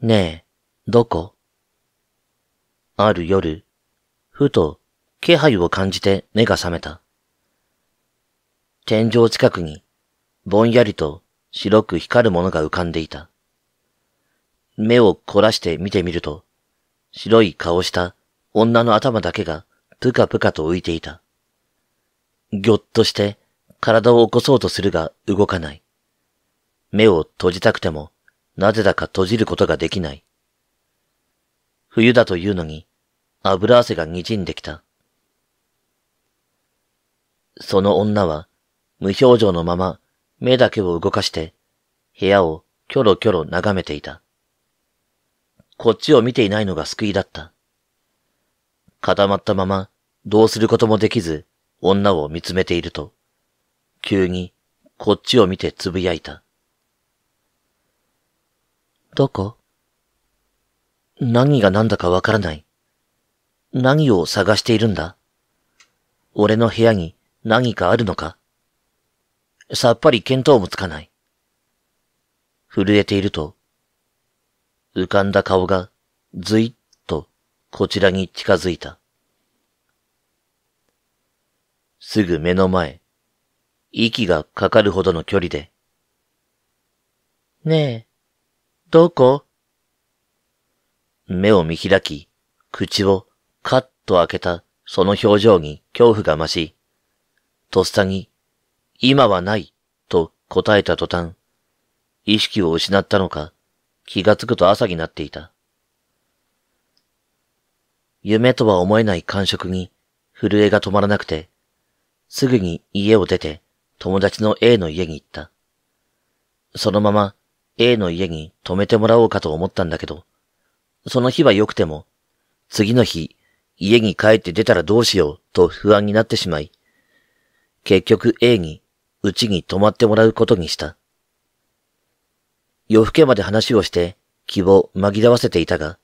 ねえ、どこある夜、ふと気配を感じて目が覚めた。天井近くにぼんやりと白く光るものが浮かんでいた。目を凝らして見てみると、白い顔した女の頭だけがぷかぷかと浮いていた。ぎょっとして体を起こそうとするが動かない。目を閉じたくても、なぜだか閉じることができない。冬だというのに、油汗が滲んできた。その女は、無表情のまま、目だけを動かして、部屋をキョロキョロ眺めていた。こっちを見ていないのが救いだった。固まったまま、どうすることもできず、女を見つめていると、急に、こっちを見てつぶやいた。どこ何が何だかわからない。何を探しているんだ俺の部屋に何かあるのかさっぱり見当もつかない。震えていると、浮かんだ顔がずいっとこちらに近づいた。すぐ目の前、息がかかるほどの距離で。ねえ、どこ目を見開き、口をカッと開けたその表情に恐怖が増し、とっさに、今はない、と答えた途端、意識を失ったのか、気がつくと朝になっていた。夢とは思えない感触に震えが止まらなくて、すぐに家を出て友達の A の家に行った。そのまま A の家に泊めてもらおうかと思ったんだけど、その日は良くても、次の日家に帰って出たらどうしようと不安になってしまい、結局 A に、うちに泊まってもらうことにした。夜更けまで話をして希望紛らわせていたが、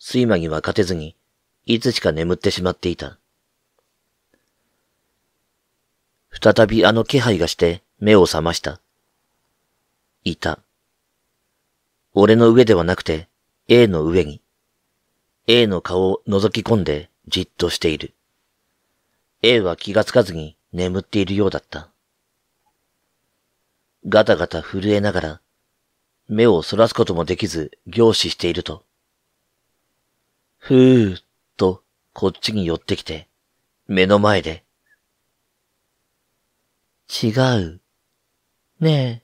睡魔には勝てずに、いつしか眠ってしまっていた。再びあの気配がして目を覚ました。いた。俺の上ではなくて、A の上に。A の顔を覗き込んでじっとしている。A は気がつかずに眠っているようだった。ガタガタ震えながら、目をそらすこともできず凝視していると、ふーっとこっちに寄ってきて、目の前で、違う。ね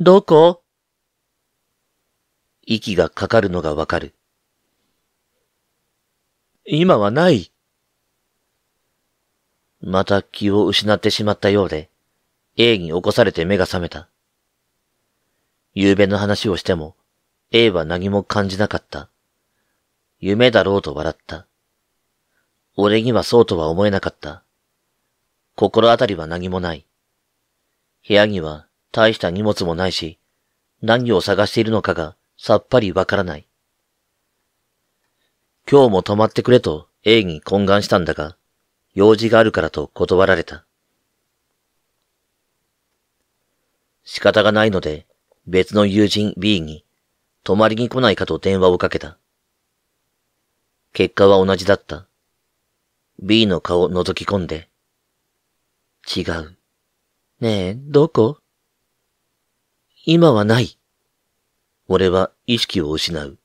え、どこ息がかかるのがわかる。今はない。また気を失ってしまったようで、A に起こされて目が覚めた。夕べの話をしても、A は何も感じなかった。夢だろうと笑った。俺にはそうとは思えなかった。心当たりは何もない。部屋には大した荷物もないし、何を探しているのかがさっぱりわからない。今日も泊まってくれと A に懇願したんだが、用事があるからと断られた。仕方がないので、別の友人 B に、泊まりに来ないかと電話をかけた。結果は同じだった。B の顔を覗き込んで、違う。ねえ、どこ今はない。俺は意識を失う。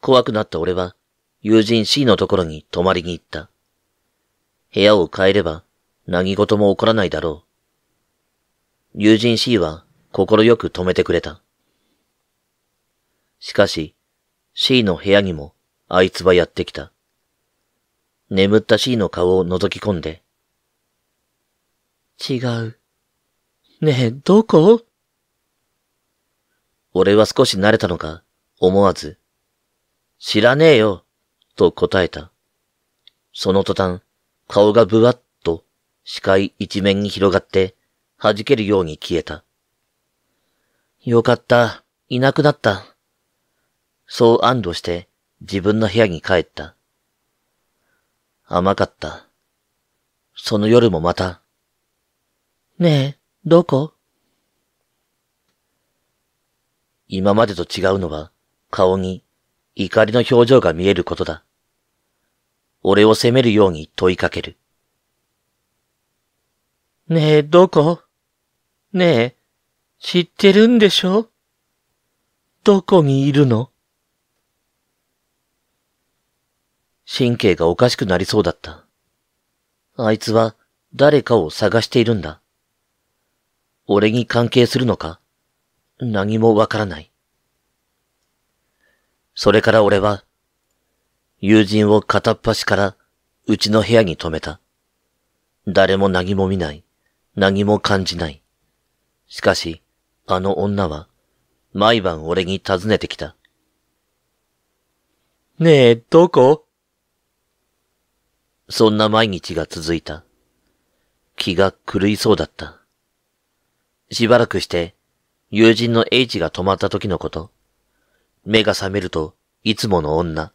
怖くなった俺は、友人 C のところに泊まりに行った。部屋を変えれば、何事も起こらないだろう。友人 C は、心よく泊めてくれた。しかし、C の部屋にも、あいつはやってきた。眠った C の顔を覗き込んで、違う。ねえ、どこ俺は少し慣れたのか、思わず知らねえよ、と答えた。その途端、顔がぶわっと視界一面に広がって弾けるように消えた。よかった、いなくなった。そう安堵して自分の部屋に帰った。甘かった。その夜もまた。ねえ、どこ今までと違うのは顔に怒りの表情が見えることだ。俺を責めるように問いかける。ねえ、どこねえ、知ってるんでしょどこにいるの神経がおかしくなりそうだった。あいつは誰かを探しているんだ。俺に関係するのか何もわからない。それから俺は、友人を片っ端からうちの部屋に泊めた。誰も何も見ない。何も感じない。しかし、あの女は、毎晩俺に尋ねてきた。ねえ、どこそんな毎日が続いた。気が狂いそうだった。しばらくして、友人の H が泊まった時のこと。目が覚めると、いつもの女。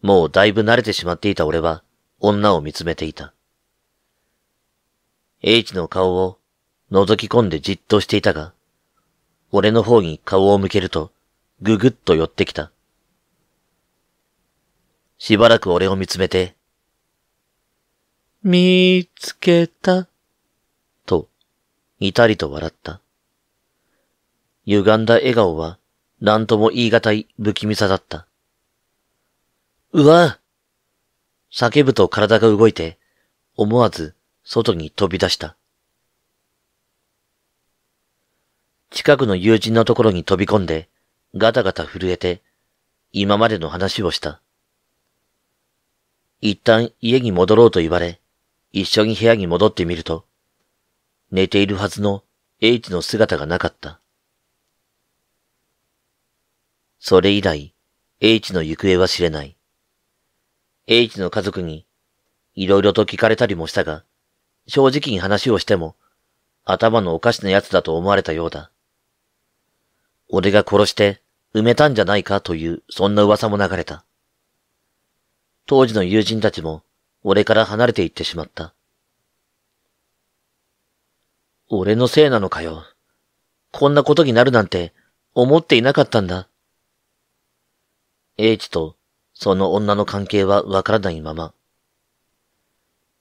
もうだいぶ慣れてしまっていた俺は、女を見つめていた。H の顔を覗き込んでじっとしていたが、俺の方に顔を向けると、ぐぐっと寄ってきた。しばらく俺を見つめて、見つけた、と、いたりと笑った。歪んだ笑顔は、何とも言い難い不気味さだった。うわ叫ぶと体が動いて、思わず外に飛び出した。近くの友人のところに飛び込んで、ガタガタ震えて、今までの話をした。一旦家に戻ろうと言われ、一緒に部屋に戻ってみると、寝ているはずの H の姿がなかった。それ以来、H の行方は知れない。H の家族に、いろいろと聞かれたりもしたが、正直に話をしても、頭のおかしな奴だと思われたようだ。俺が殺して埋めたんじゃないかというそんな噂も流れた。当時の友人たちも俺から離れていってしまった。俺のせいなのかよ。こんなことになるなんて思っていなかったんだ。知とその女の関係はわからないまま。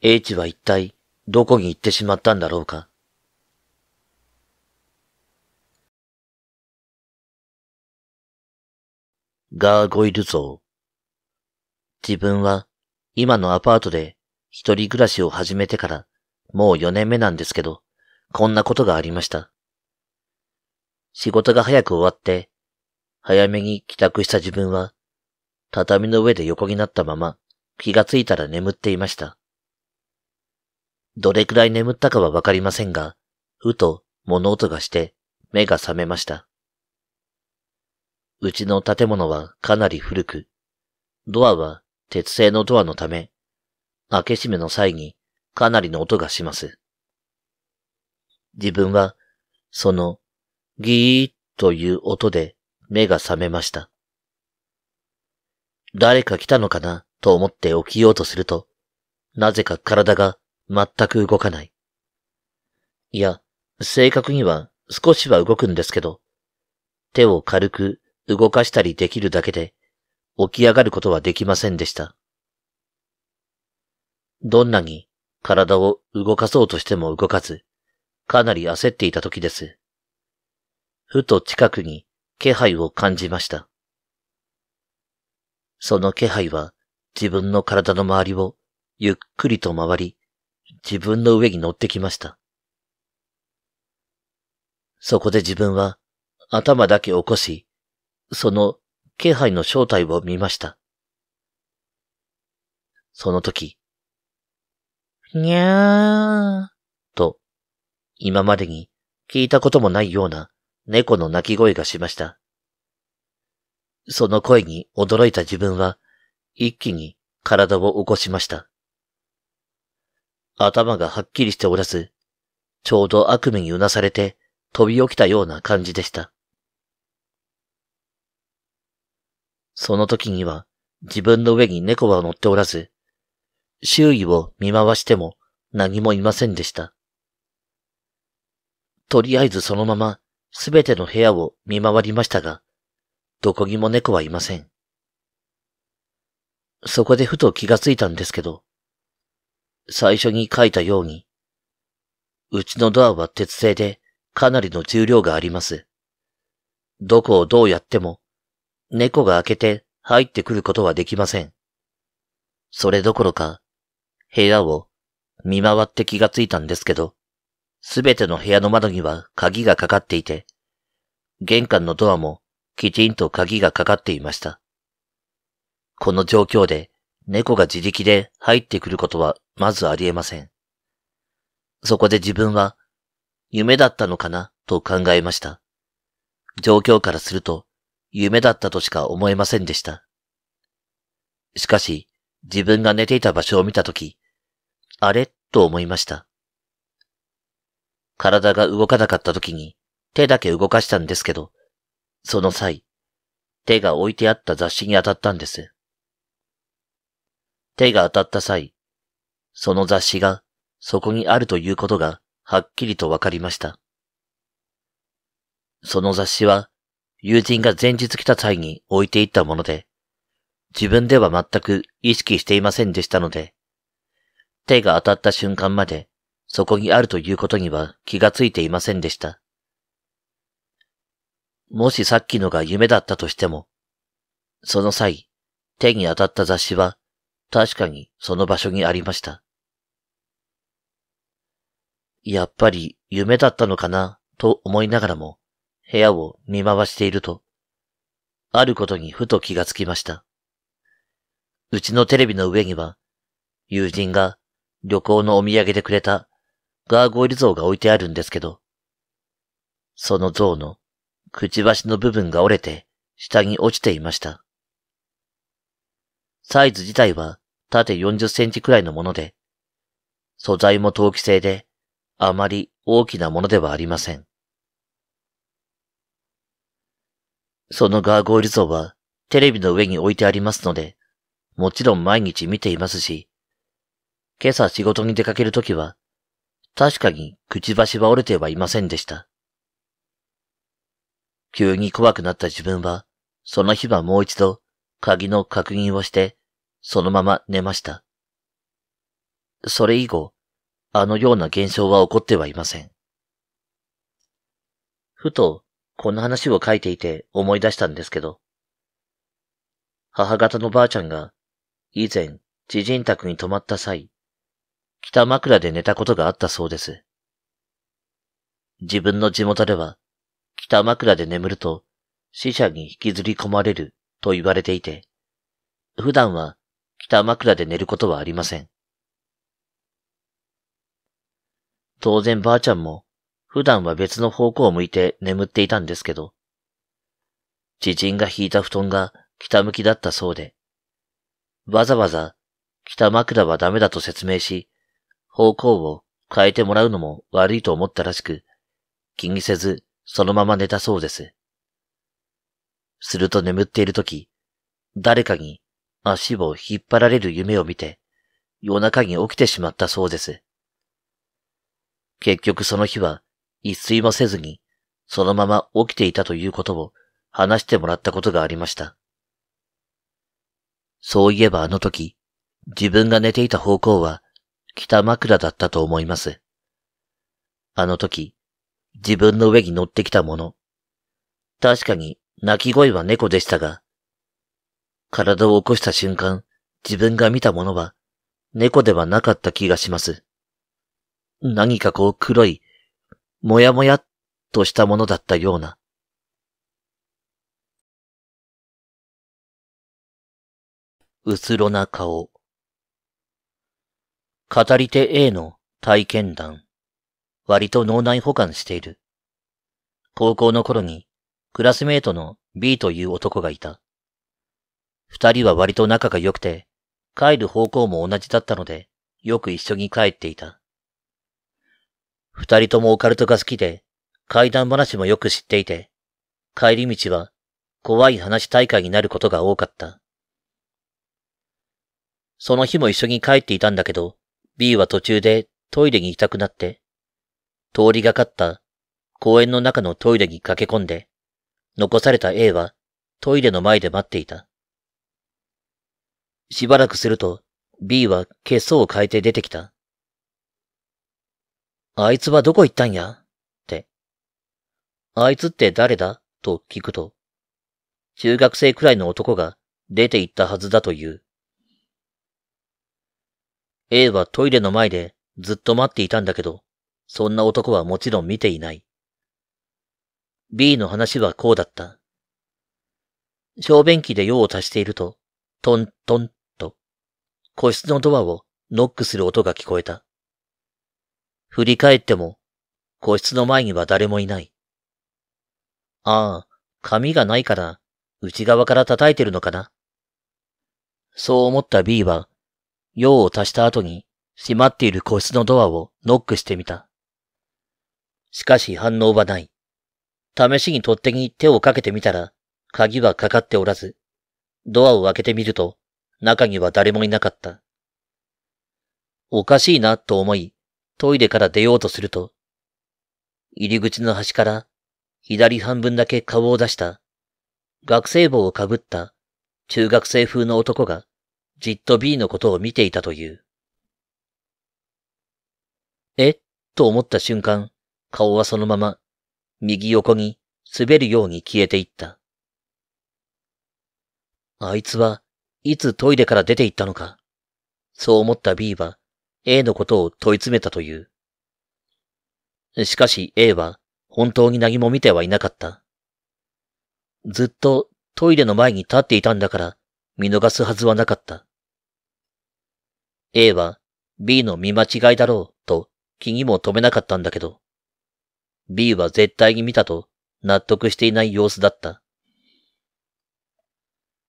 知は一体どこに行ってしまったんだろうか。ガーゴイル像。自分は今のアパートで一人暮らしを始めてからもう4年目なんですけど、こんなことがありました。仕事が早く終わって、早めに帰宅した自分は畳の上で横になったまま、気がついたら眠っていました。どれくらい眠ったかはわかりませんが、ふと物音がして目が覚めました。うちの建物はかなり古く、ドアは鉄製のドアのため、開け閉めの際にかなりの音がします。自分は、その、ギーという音で目が覚めました。誰か来たのかなと思って起きようとすると、なぜか体が全く動かない。いや、正確には少しは動くんですけど、手を軽く動かしたりできるだけで、起き上がることはできませんでした。どんなに体を動かそうとしても動かず、かなり焦っていた時です。ふと近くに気配を感じました。その気配は自分の体の周りをゆっくりと回り、自分の上に乗ってきました。そこで自分は頭だけ起こし、その気配の正体を見ました。その時、にゃーと、今までに聞いたこともないような猫の鳴き声がしました。その声に驚いた自分は、一気に体を起こしました。頭がはっきりしておらず、ちょうど悪夢にうなされて飛び起きたような感じでした。その時には自分の上に猫は乗っておらず、周囲を見回しても何もいませんでした。とりあえずそのまま全ての部屋を見回りましたが、どこにも猫はいません。そこでふと気がついたんですけど、最初に書いたように、うちのドアは鉄製でかなりの重量があります。どこをどうやっても、猫が開けて入ってくることはできません。それどころか、部屋を見回って気がついたんですけど、すべての部屋の窓には鍵がかかっていて、玄関のドアもきちんと鍵がかかっていました。この状況で猫が自力で入ってくることはまずありえません。そこで自分は夢だったのかなと考えました。状況からすると夢だったとしか思えませんでした。しかし自分が寝ていた場所を見たとき、あれと思いました。体が動かなかった時に手だけ動かしたんですけど、その際、手が置いてあった雑誌に当たったんです。手が当たった際、その雑誌がそこにあるということがはっきりとわかりました。その雑誌は友人が前日来た際に置いていったもので、自分では全く意識していませんでしたので、手が当たった瞬間までそこにあるということには気がついていませんでした。もしさっきのが夢だったとしても、その際、手に当たった雑誌は確かにその場所にありました。やっぱり夢だったのかなと思いながらも部屋を見回していると、あることにふと気がつきました。うちのテレビの上には友人が旅行のお土産でくれたガーゴイル像が置いてあるんですけど、その像のくちばしの部分が折れて、下に落ちていました。サイズ自体は縦40センチくらいのもので、素材も陶器製で、あまり大きなものではありません。そのガーゴイル像はテレビの上に置いてありますので、もちろん毎日見ていますし、今朝仕事に出かけるときは、確かにくちばしは折れてはいませんでした。急に怖くなった自分は、その日はもう一度、鍵の確認をして、そのまま寝ました。それ以後、あのような現象は起こってはいません。ふと、この話を書いていて思い出したんですけど、母方のばあちゃんが、以前、知人宅に泊まった際、北枕で寝たことがあったそうです。自分の地元では、北枕で眠ると死者に引きずり込まれると言われていて、普段は北枕で寝ることはありません。当然ばあちゃんも普段は別の方向を向いて眠っていたんですけど、知人が引いた布団が北向きだったそうで、わざわざ北枕はダメだと説明し、方向を変えてもらうのも悪いと思ったらしく、気にせずそのまま寝たそうです。すると眠っているとき、誰かに足を引っ張られる夢を見て、夜中に起きてしまったそうです。結局その日は一睡もせずに、そのまま起きていたということを話してもらったことがありました。そういえばあの時、自分が寝ていた方向は北枕だったと思います。あの時、自分の上に乗ってきたもの。確かに鳴き声は猫でしたが、体を起こした瞬間、自分が見たものは猫ではなかった気がします。何かこう黒い、もやもやっとしたものだったような。うつろな顔。語り手 A の体験談。割と脳内保管している。高校の頃に、クラスメートの B という男がいた。二人は割と仲が良くて、帰る方向も同じだったので、よく一緒に帰っていた。二人ともオカルトが好きで、怪談話もよく知っていて、帰り道は怖い話大会になることが多かった。その日も一緒に帰っていたんだけど、B は途中でトイレに行きたくなって、通りがかった公園の中のトイレに駆け込んで、残された A はトイレの前で待っていた。しばらくすると B は血相を変えて出てきた。あいつはどこ行ったんやって。あいつって誰だと聞くと、中学生くらいの男が出て行ったはずだという。A はトイレの前でずっと待っていたんだけど、そんな男はもちろん見ていない。B の話はこうだった。小便器で用を足していると、トントンと、個室のドアをノックする音が聞こえた。振り返っても、個室の前には誰もいない。ああ、紙がないから、内側から叩いてるのかな。そう思った B は、用を足した後に閉まっている個室のドアをノックしてみた。しかし反応はない。試しに取っ手に手をかけてみたら、鍵はかかっておらず、ドアを開けてみると、中には誰もいなかった。おかしいなと思い、トイレから出ようとすると、入り口の端から左半分だけ顔を出した、学生帽をかぶった中学生風の男がじっと B のことを見ていたという。えと思った瞬間、顔はそのまま、右横に滑るように消えていった。あいつはいつトイレから出て行ったのか。そう思った B は A のことを問い詰めたという。しかし A は本当に何も見てはいなかった。ずっとトイレの前に立っていたんだから見逃すはずはなかった。A は B の見間違いだろうと気にも留めなかったんだけど、B は絶対に見たと納得していない様子だった。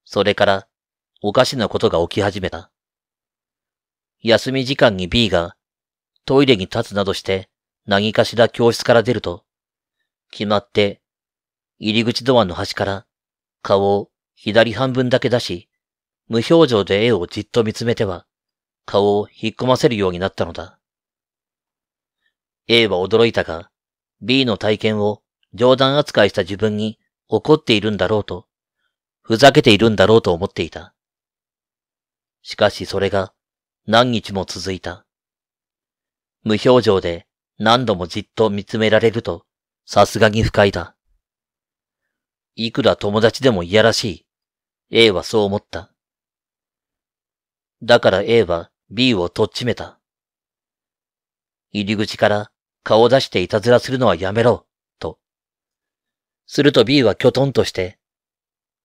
それから、おかしなことが起き始めた。休み時間に B がトイレに立つなどして何かしら教室から出ると、決まって入り口ドアの端から顔を左半分だけ出し、無表情で A をじっと見つめては顔を引っ込ませるようになったのだ。A は驚いたが、B の体験を冗談扱いした自分に怒っているんだろうと、ふざけているんだろうと思っていた。しかしそれが何日も続いた。無表情で何度もじっと見つめられると、さすがに不快だ。いくら友達でもいやらしい。A はそう思った。だから A は B をとっちめた。入り口から顔を出していたずらするのはやめろ、と。すると B はきょとんとして、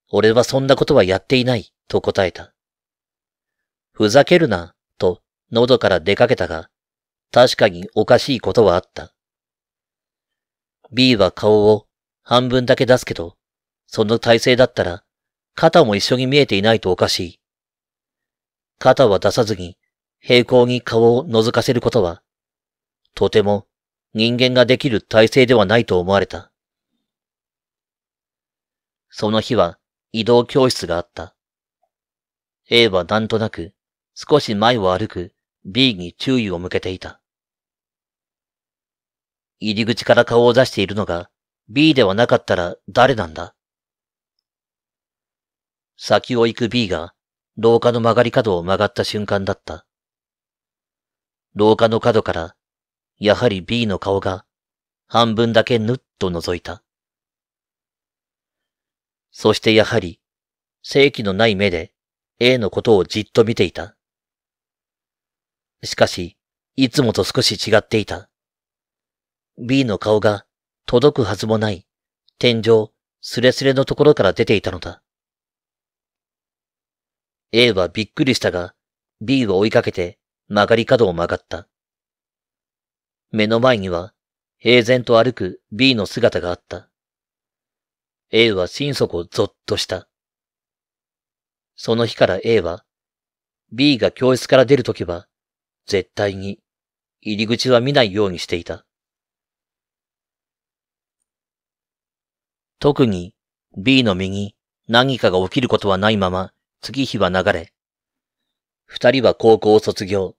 俺はそんなことはやっていない、と答えた。ふざけるな、と喉から出かけたが、確かにおかしいことはあった。B は顔を半分だけ出すけど、その体勢だったら、肩も一緒に見えていないとおかしい。肩は出さずに、平行に顔を覗かせることは、とても人間ができる体制ではないと思われた。その日は移動教室があった。A はなんとなく少し前を歩く B に注意を向けていた。入り口から顔を出しているのが B ではなかったら誰なんだ先を行く B が廊下の曲がり角を曲がった瞬間だった。廊下の角からやはり B の顔が半分だけぬっと覗いた。そしてやはり、正気のない目で A のことをじっと見ていた。しかし、いつもと少し違っていた。B の顔が届くはずもない天井すれすれのところから出ていたのだ。A はびっくりしたが、B を追いかけて曲がり角を曲がった。目の前には、平然と歩く B の姿があった。A は心底ゾッとした。その日から A は、B が教室から出るときは、絶対に、入り口は見ないようにしていた。特に、B の身に何かが起きることはないまま、次日は流れ、二人は高校を卒業、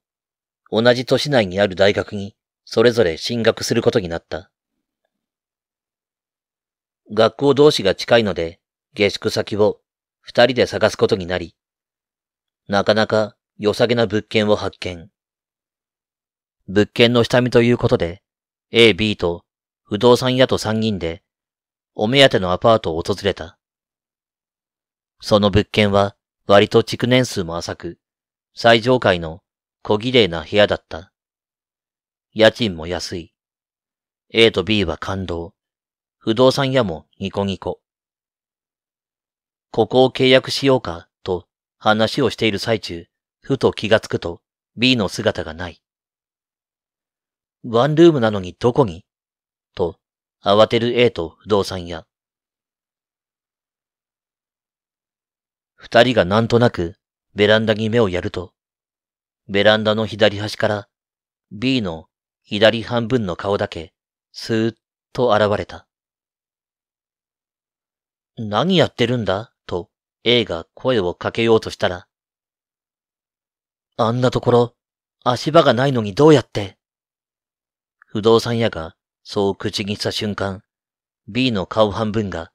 同じ都市内にある大学にそれぞれ進学することになった。学校同士が近いので、下宿先を二人で探すことになり、なかなか良さげな物件を発見。物件の下見ということで、A、B と不動産屋と三人で、お目当てのアパートを訪れた。その物件は割と築年数も浅く、最上階の小綺麗な部屋だった。家賃も安い。A と B は感動。不動産屋もニコニコ。ここを契約しようか、と話をしている最中、ふと気がつくと B の姿がない。ワンルームなのにどこにと慌てる A と不動産屋。二人がなんとなくベランダに目をやると、ベランダの左端から B の左半分の顔だけ、スーッと現れた。何やってるんだと A が声をかけようとしたら、あんなところ、足場がないのにどうやって。不動産屋がそう口にした瞬間、B の顔半分が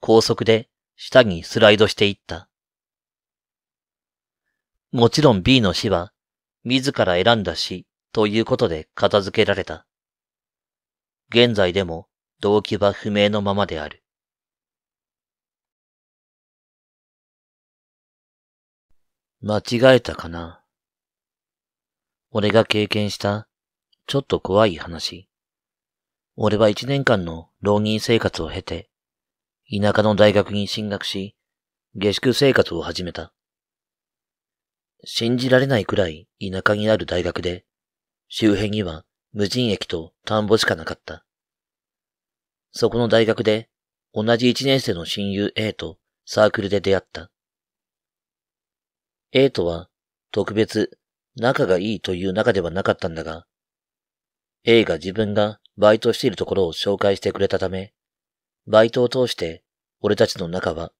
高速で下にスライドしていった。もちろん B の死は自ら選んだ死ということで片付けられた。現在でも動機は不明のままである。間違えたかな俺が経験したちょっと怖い話。俺は一年間の浪人生活を経て、田舎の大学に進学し、下宿生活を始めた。信じられないくらい田舎になる大学で、周辺には無人駅と田んぼしかなかった。そこの大学で同じ一年生の親友 A とサークルで出会った。A とは特別仲がいいという仲ではなかったんだが、A が自分がバイトしているところを紹介してくれたため、バイトを通して俺たちの仲は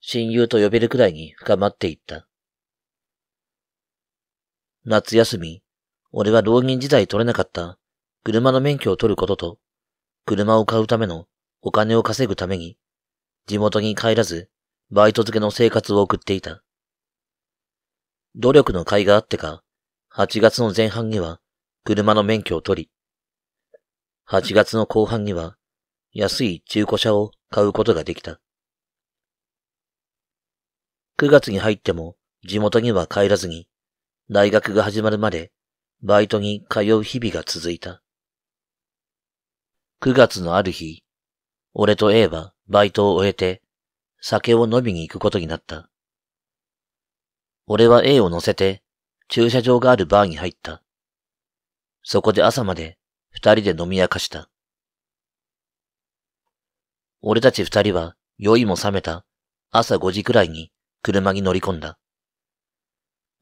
親友と呼べるくらいに深まっていった。夏休み、俺は浪人時代取れなかった車の免許を取ることと、車を買うためのお金を稼ぐために、地元に帰らず、バイト付けの生活を送っていた。努力の甲斐があってか、8月の前半には車の免許を取り、8月の後半には安い中古車を買うことができた。9月に入っても地元には帰らずに、大学が始まるまでバイトに通う日々が続いた。9月のある日、俺と A はバイトを終えて、酒を飲みに行くことになった。俺は A を乗せて、駐車場があるバーに入った。そこで朝まで二人で飲み明かした。俺たち二人は酔いも覚めた朝5時くらいに車に乗り込んだ。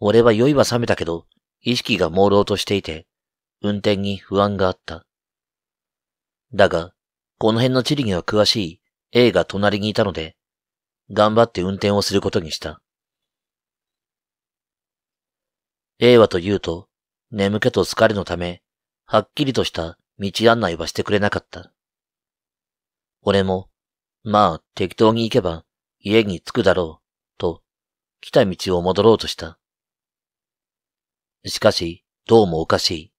俺は酔いは覚めたけど、意識が朦朧としていて、運転に不安があった。だが、この辺の地理には詳しい A が隣にいたので、頑張って運転をすることにした。A はというと、眠気と疲れのため、はっきりとした道案内はしてくれなかった。俺も、まあ適当に行けば家に着くだろう、と、来た道を戻ろうとした。しかし、どうもおかしい。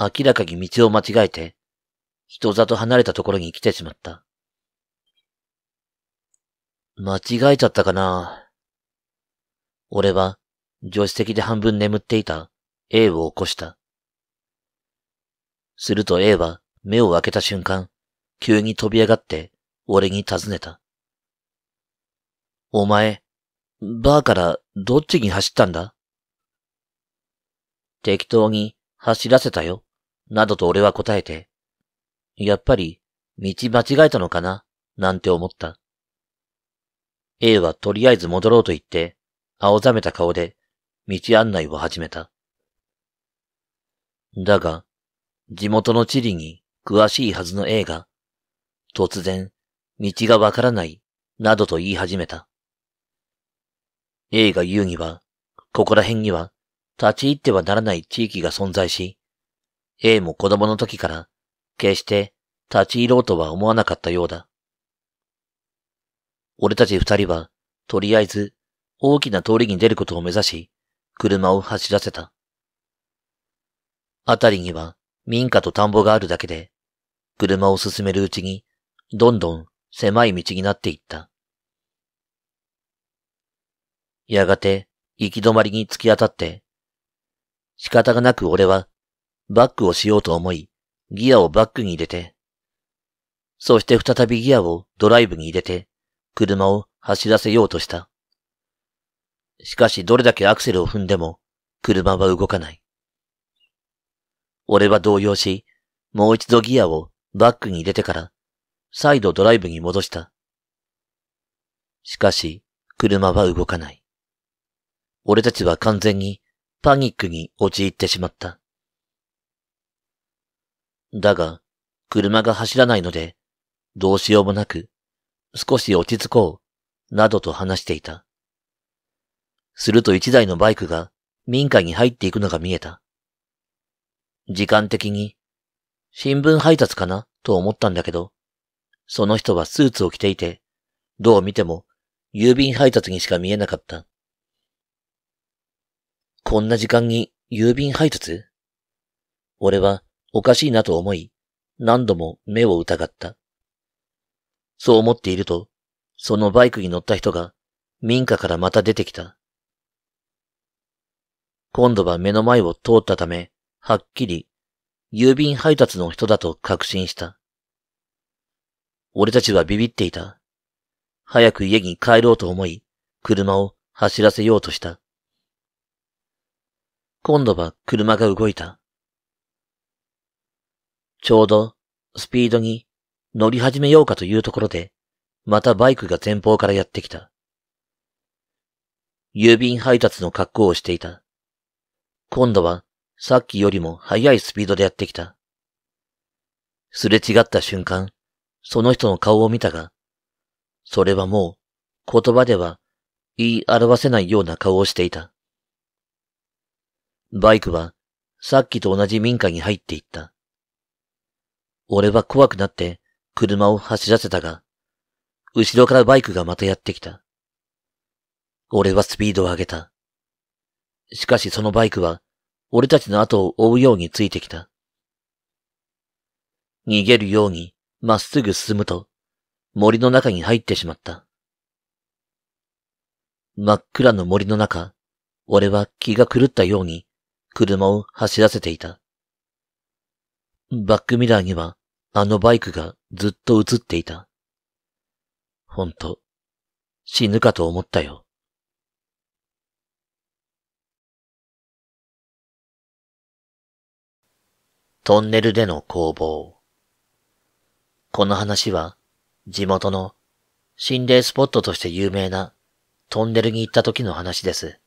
明らかに道を間違えて、人里離れたところに来てしまった。間違えちゃったかな俺は、助手席で半分眠っていた A を起こした。すると A は目を開けた瞬間、急に飛び上がって俺に尋ねた。お前、バーからどっちに走ったんだ適当に走らせたよ、などと俺は答えて、やっぱり道間違えたのかな、なんて思った。A はとりあえず戻ろうと言って、青ざめた顔で道案内を始めた。だが、地元の地理に詳しいはずの A が、突然、道がわからない、などと言い始めた。A が言うには、ここら辺には、立ち入ってはならない地域が存在し、A も子供の時から決して立ち入ろうとは思わなかったようだ。俺たち二人は、とりあえず大きな通りに出ることを目指し、車を走らせた。あたりには民家と田んぼがあるだけで、車を進めるうちに、どんどん狭い道になっていった。やがて、行き止まりに突き当たって、仕方がなく俺は、バックをしようと思い、ギアをバックに入れて、そして再びギアをドライブに入れて、車を走らせようとした。しかしどれだけアクセルを踏んでも、車は動かない。俺は動揺し、もう一度ギアをバックに入れてから、再度ドライブに戻した。しかし、車は動かない。俺たちは完全にパニックに陥ってしまった。だが、車が走らないので、どうしようもなく、少し落ち着こう、などと話していた。すると一台のバイクが民家に入っていくのが見えた。時間的に、新聞配達かなと思ったんだけど、その人はスーツを着ていて、どう見ても郵便配達にしか見えなかった。こんな時間に郵便配達俺はおかしいなと思い、何度も目を疑った。そう思っていると、そのバイクに乗った人が民家からまた出てきた。今度は目の前を通ったため、はっきり郵便配達の人だと確信した。俺たちはビビっていた。早く家に帰ろうと思い、車を走らせようとした。今度は車が動いた。ちょうど、スピードに乗り始めようかというところで、またバイクが前方からやってきた。郵便配達の格好をしていた。今度は、さっきよりも速いスピードでやってきた。すれ違った瞬間、その人の顔を見たが、それはもう、言葉では言い表せないような顔をしていた。バイクはさっきと同じ民家に入っていった。俺は怖くなって車を走らせたが、後ろからバイクがまたやってきた。俺はスピードを上げた。しかしそのバイクは俺たちの後を追うようについてきた。逃げるようにまっすぐ進むと森の中に入ってしまった。真っ暗の森の中、俺は気が狂ったように車を走らせていた。バックミラーにはあのバイクがずっと映っていた。ほんと、死ぬかと思ったよ。トンネルでの攻防。この話は、地元の心霊スポットとして有名なトンネルに行った時の話です。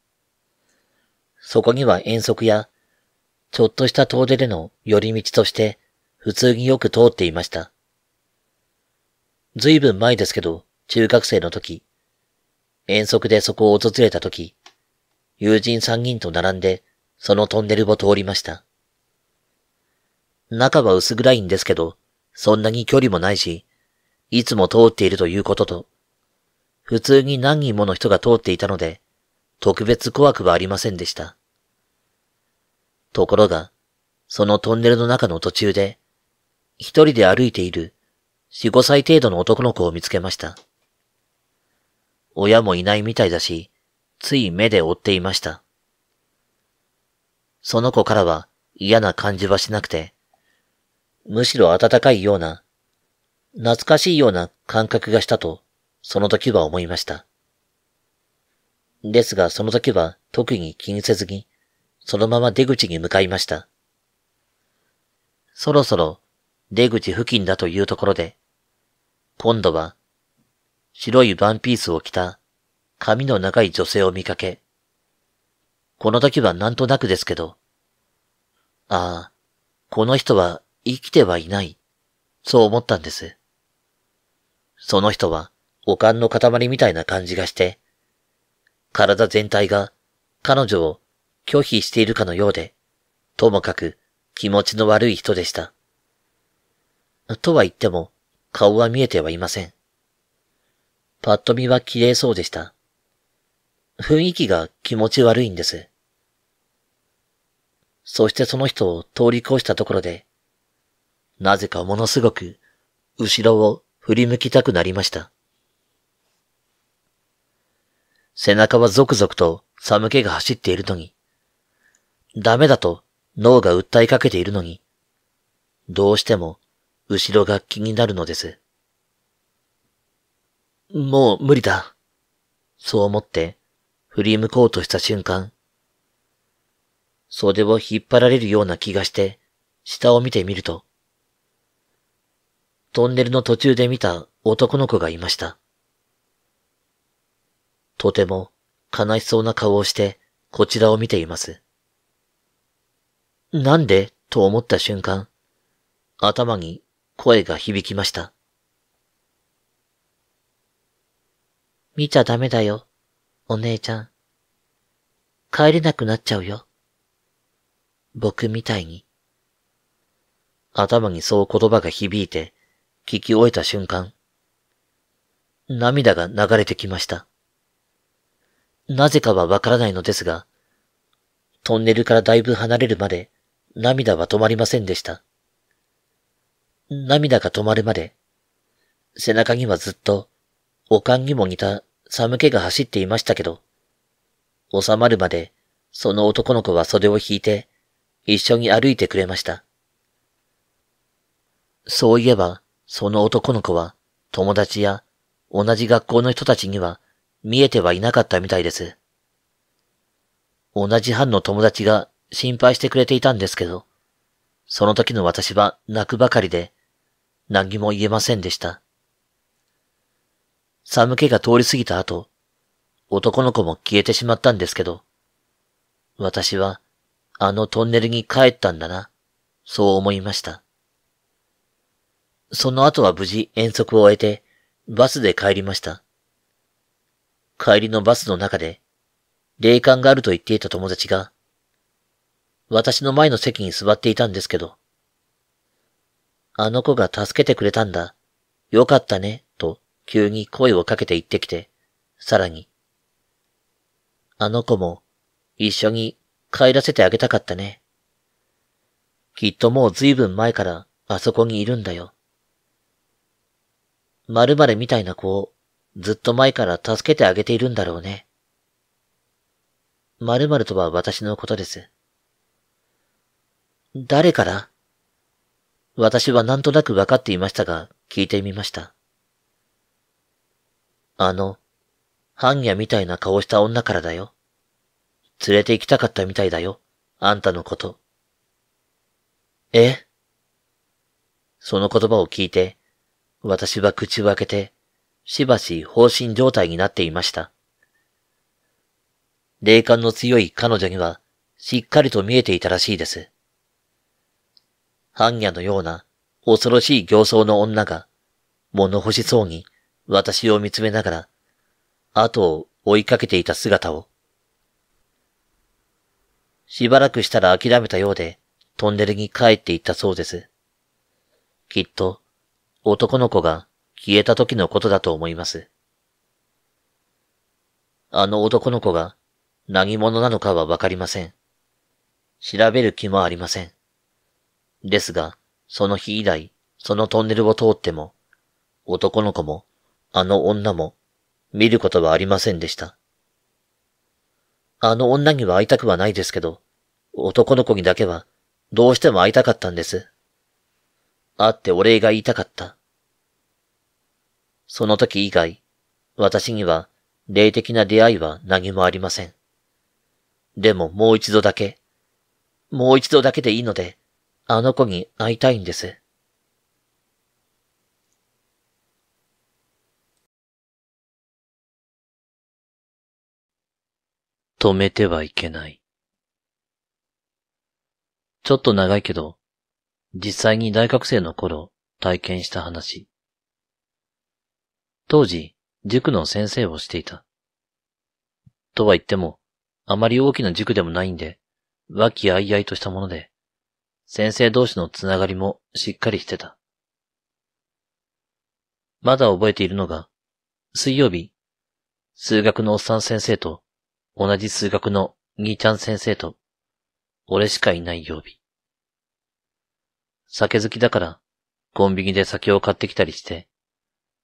そこには遠足や、ちょっとした遠出での寄り道として、普通によく通っていました。ずいぶん前ですけど、中学生の時、遠足でそこを訪れた時、友人三人と並んで、そのトンネルを通りました。中は薄暗いんですけど、そんなに距離もないし、いつも通っているということと、普通に何人もの人が通っていたので、特別怖くはありませんでした。ところが、そのトンネルの中の途中で、一人で歩いている四五歳程度の男の子を見つけました。親もいないみたいだし、つい目で追っていました。その子からは嫌な感じはしなくて、むしろ暖かいような、懐かしいような感覚がしたと、その時は思いました。ですがその時は特に気にせずに、そのまま出口に向かいました。そろそろ出口付近だというところで、今度は白いワンピースを着た髪の長い女性を見かけ、この時はなんとなくですけど、ああ、この人は生きてはいない、そう思ったんです。その人は、おかんの塊みたいな感じがして、体全体が彼女を拒否しているかのようで、ともかく気持ちの悪い人でした。とは言っても顔は見えてはいません。ぱっと見は綺麗そうでした。雰囲気が気持ち悪いんです。そしてその人を通り越したところで、なぜかものすごく後ろを振り向きたくなりました。背中はゾクゾクと寒気が走っているのに、ダメだと脳が訴えかけているのに、どうしても後ろが気になるのです。もう無理だ。そう思って振り向こうとした瞬間、袖を引っ張られるような気がして、下を見てみると、トンネルの途中で見た男の子がいました。とても悲しそうな顔をしてこちらを見ています。なんでと思った瞬間、頭に声が響きました。見ちゃダメだよ、お姉ちゃん。帰れなくなっちゃうよ。僕みたいに。頭にそう言葉が響いて、聞き終えた瞬間、涙が流れてきました。なぜかはわからないのですが、トンネルからだいぶ離れるまで涙は止まりませんでした。涙が止まるまで、背中にはずっと、おかんにも似た寒気が走っていましたけど、収まるまで、その男の子は袖を引いて、一緒に歩いてくれました。そういえば、その男の子は、友達や同じ学校の人たちには見えてはいなかったみたいです。同じ班の友達が心配してくれていたんですけど、その時の私は泣くばかりで、何も言えませんでした。寒気が通り過ぎた後、男の子も消えてしまったんですけど、私はあのトンネルに帰ったんだな、そう思いました。その後は無事遠足を終えて、バスで帰りました。帰りのバスの中で、霊感があると言っていた友達が、私の前の席に座っていたんですけど、あの子が助けてくれたんだ。よかったね、と急に声をかけて言ってきて、さらに、あの子も一緒に帰らせてあげたかったね。きっともう随分前からあそこにいるんだよ。まるまみたいな子をずっと前から助けてあげているんだろうね。〇〇とは私のことです。誰から私はなんとなくわかっていましたが、聞いてみました。あの、半夜みたいな顔した女からだよ。連れて行きたかったみたいだよ。あんたのこと。えその言葉を聞いて、私は口を開けて、しばし放心状態になっていました。霊感の強い彼女には、しっかりと見えていたらしいです。般若のような恐ろしい形相の女が、物欲しそうに私を見つめながら、後を追いかけていた姿を。しばらくしたら諦めたようで、トンネルに帰っていったそうです。きっと、男の子が消えた時のことだと思います。あの男の子が何者なのかはわかりません。調べる気もありません。ですが、その日以来、そのトンネルを通っても、男の子も、あの女も、見ることはありませんでした。あの女には会いたくはないですけど、男の子にだけは、どうしても会いたかったんです。会ってお礼が言いたかった。その時以外、私には霊的な出会いは何もありません。でももう一度だけ、もう一度だけでいいので、あの子に会いたいんです。止めてはいけない。ちょっと長いけど、実際に大学生の頃体験した話。当時、塾の先生をしていた。とは言っても、あまり大きな塾でもないんで、和気あいあいとしたもので、先生同士のつながりもしっかりしてた。まだ覚えているのが、水曜日、数学のおっさん先生と、同じ数学の兄ちゃん先生と、俺しかいない曜日。酒好きだから、コンビニで酒を買ってきたりして、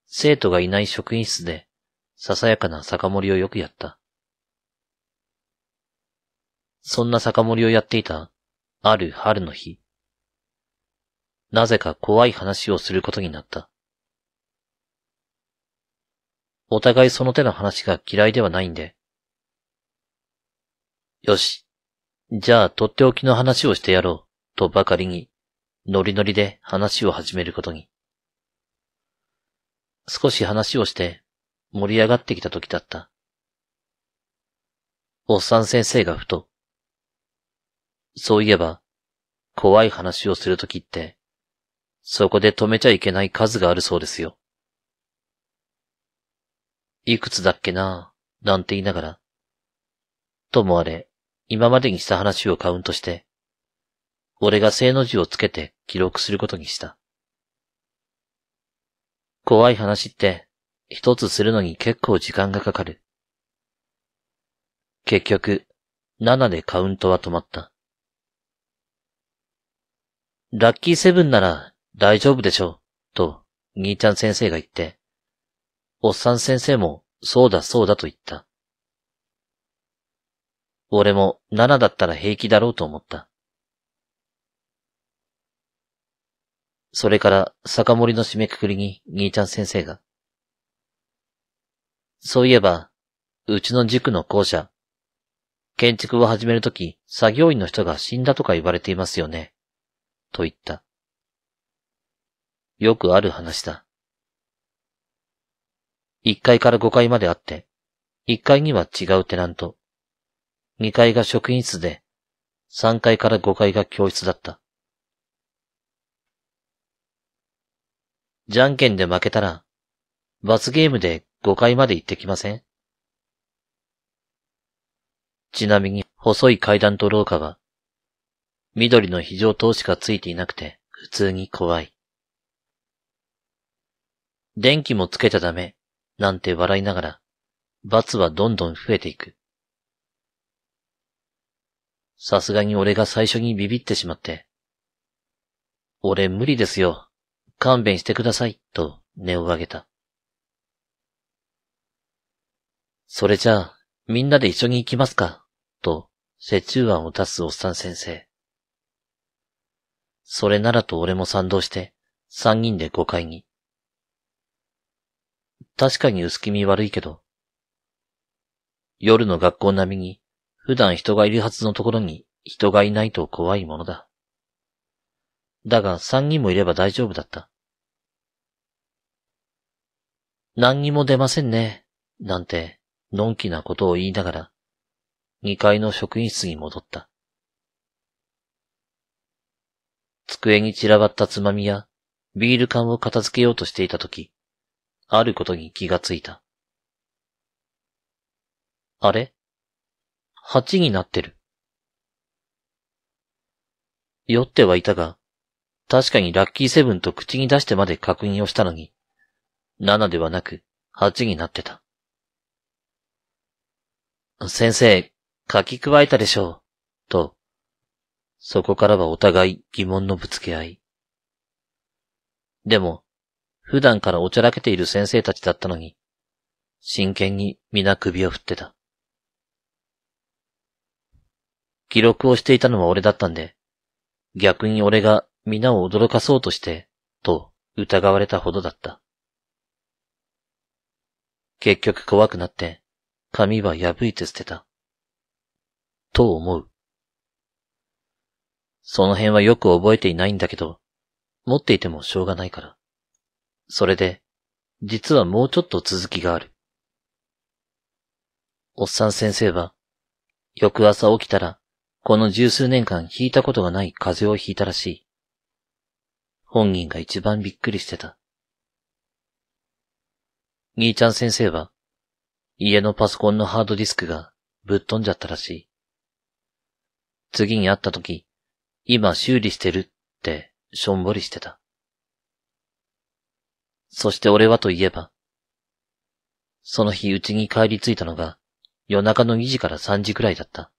生徒がいない職員室で、ささやかな酒盛りをよくやった。そんな酒盛りをやっていた、ある春の日。なぜか怖い話をすることになった。お互いその手の話が嫌いではないんで。よし。じゃあ、とっておきの話をしてやろう、とばかりに、ノリノリで話を始めることに。少し話をして盛り上がってきた時だった。おっさん先生がふと。そういえば、怖い話をするときって、そこで止めちゃいけない数があるそうですよ。いくつだっけなぁ、なんて言いながら。ともあれ、今までにした話をカウントして、俺が正の字をつけて記録することにした。怖い話って、一つするのに結構時間がかかる。結局、7でカウントは止まった。ラッキーセブンなら大丈夫でしょう、と、兄ちゃん先生が言って、おっさん先生も、そうだそうだと言った。俺も7だったら平気だろうと思った。それから酒盛りの締めくくりに兄ちゃん先生が。そういえば、うちの塾の校舎、建築を始めるとき作業員の人が死んだとか言われていますよね。と言った。よくある話だ。一階から五階まであって、一階には違うテナント、二階が職員室で、三階から五階が教室だった。じゃんけんで負けたら、罰ゲームで5階まで行ってきませんちなみに細い階段と廊下は、緑の非常灯しかついていなくて普通に怖い。電気もつけちゃダメ、なんて笑いながら、罰はどんどん増えていく。さすがに俺が最初にビビってしまって、俺無理ですよ、勘弁してください、と音を上げた。それじゃあ、みんなで一緒に行きますか、と、折衷案を出すおっさん先生。それならと俺も賛同して、三人で5階に。確かに薄気味悪いけど、夜の学校並みに、普段人がいるはずのところに人がいないと怖いものだ。だが三人もいれば大丈夫だった。何にも出ませんね、なんて、のんきなことを言いながら、二階の職員室に戻った。机に散らばったつまみや、ビール缶を片付けようとしていたとき、あることに気がついた。あれ八になってる。酔ってはいたが、確かにラッキーセブンと口に出してまで確認をしたのに、7ではなく8になってた。先生、書き加えたでしょう、と、そこからはお互い疑問のぶつけ合い。でも、普段からおちゃらけている先生たちだったのに、真剣に皆首を振ってた。記録をしていたのは俺だったんで、逆に俺が皆を驚かそうとして、と疑われたほどだった。結局怖くなって、紙は破いて捨てた。と思う。その辺はよく覚えていないんだけど、持っていてもしょうがないから。それで、実はもうちょっと続きがある。おっさん先生は、翌朝起きたら、この十数年間引いたことがない風邪をひいたらしい。本人が一番びっくりしてた。兄ちゃん先生は、家のパソコンのハードディスクがぶっ飛んじゃったらしい。次に会った時、今修理してるってしょんぼりしてた。そして俺はといえば、その日うちに帰り着いたのが夜中の2時から3時くらいだった。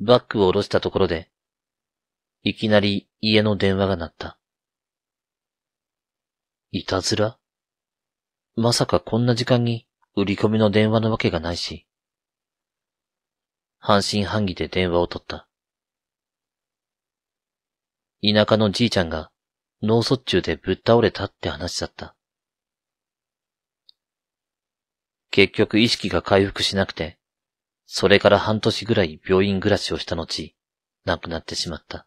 バッグを下ろしたところで、いきなり家の電話が鳴った。いたずらまさかこんな時間に売り込みの電話なわけがないし。半信半疑で電話を取った。田舎のじいちゃんが脳卒中でぶっ倒れたって話だった。結局意識が回復しなくて、それから半年ぐらい病院暮らしをした後、亡くなってしまった。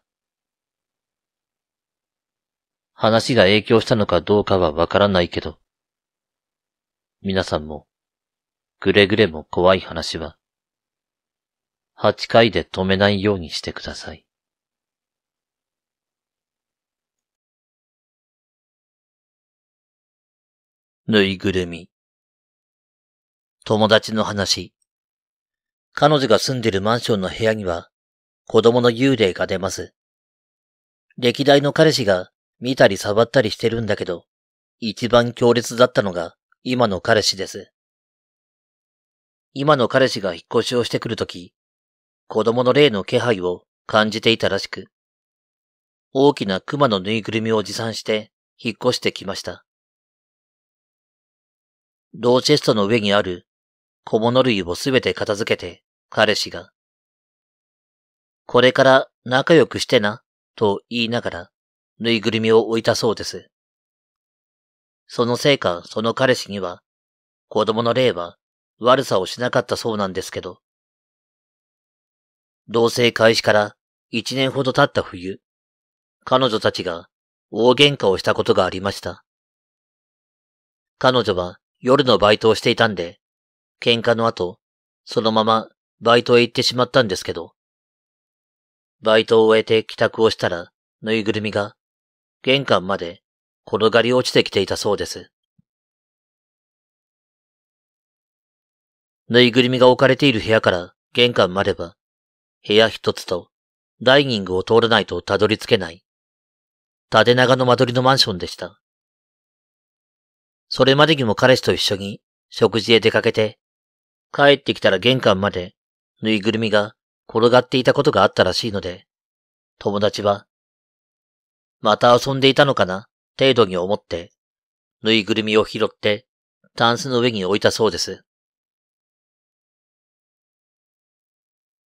話が影響したのかどうかはわからないけど、皆さんも、くれぐれも怖い話は、8回で止めないようにしてください。ぬいぐるみ。友達の話。彼女が住んでるマンションの部屋には、子供の幽霊が出ます。歴代の彼氏が見たり触ったりしてるんだけど、一番強烈だったのが、今の彼氏です。今の彼氏が引っ越しをしてくるとき、子供の霊の気配を感じていたらしく、大きな熊のぬいぐるみを持参して引っ越してきました。ローチェストの上にある小物類をすべて片付けて彼氏が、これから仲良くしてなと言いながらぬいぐるみを置いたそうです。そのせいかその彼氏には、子供の霊は悪さをしなかったそうなんですけど。同棲開始から一年ほど経った冬、彼女たちが大喧嘩をしたことがありました。彼女は夜のバイトをしていたんで、喧嘩の後、そのままバイトへ行ってしまったんですけど、バイトを終えて帰宅をしたら、ぬいぐるみが玄関まで転がり落ちてきていたそうです。ぬいぐるみが置かれている部屋から玄関までは、部屋一つとダイニングを通らないとたどり着けない、縦長の間取りのマンションでした。それまでにも彼氏と一緒に食事へ出かけて、帰ってきたら玄関までぬいぐるみが転がっていたことがあったらしいので、友達は、また遊んでいたのかな程度に思って、ぬいぐるみを拾って、タンスの上に置いたそうです。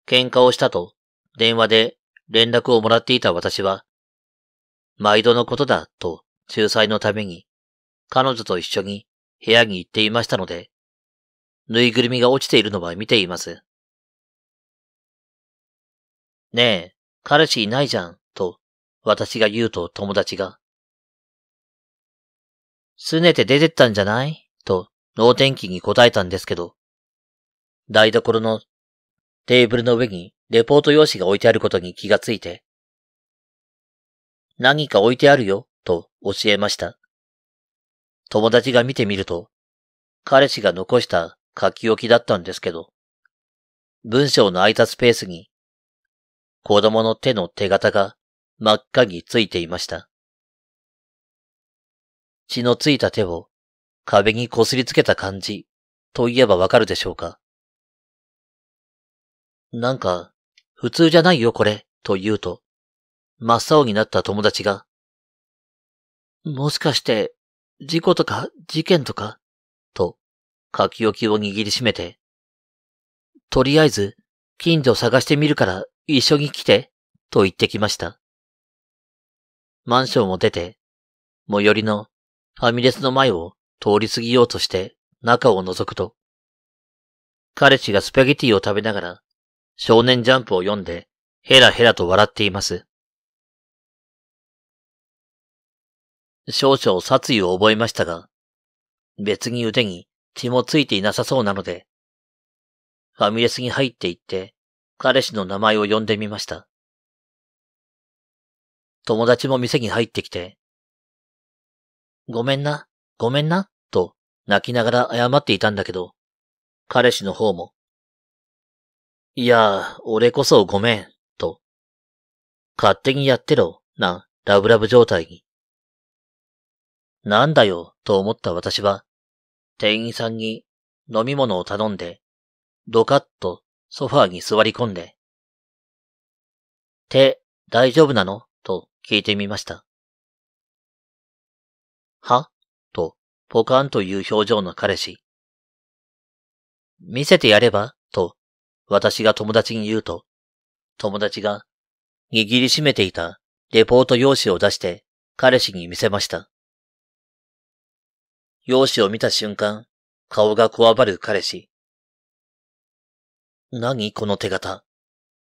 喧嘩をしたと、電話で連絡をもらっていた私は、毎度のことだと仲裁のために、彼女と一緒に部屋に行っていましたので、ぬいぐるみが落ちているのは見ています。ねえ、彼氏いないじゃん、と私が言うと友達が、すねて出てったんじゃないと、脳天気に答えたんですけど、台所のテーブルの上にレポート用紙が置いてあることに気がついて、何か置いてあるよ、と教えました。友達が見てみると、彼氏が残した書き置きだったんですけど、文章の空いたスペースに、子供の手の手形が真っ赤についていました。血のついた手を壁にこすりつけた感じと言えばわかるでしょうか。なんか、普通じゃないよこれ、と言うと、真っ青になった友達が、もしかして、事故とか事件とか、と、書き置きを握りしめて、とりあえず、近所探してみるから一緒に来て、と言ってきました。マンションを出て、最寄りのファミレスの前を通り過ぎようとして中を覗くと、彼氏がスパゲティを食べながら少年ジャンプを読んでヘラヘラと笑っています。少々殺意を覚えましたが、別に腕に血もついていなさそうなので、ファミレスに入って行って彼氏の名前を呼んでみました。友達も店に入ってきて、ごめんな、ごめんな、と泣きながら謝っていたんだけど、彼氏の方も、いや、俺こそごめん、と、勝手にやってろ、な、ラブラブ状態に。なんだよ、と思った私は、店員さんに飲み物を頼んで、ドカッとソファーに座り込んで、手、大丈夫なのと聞いてみました。はと、ポカンという表情の彼氏。見せてやればと、私が友達に言うと、友達が、握りしめていたレポート用紙を出して彼氏に見せました。用紙を見た瞬間、顔がこわばる彼氏。何この手形。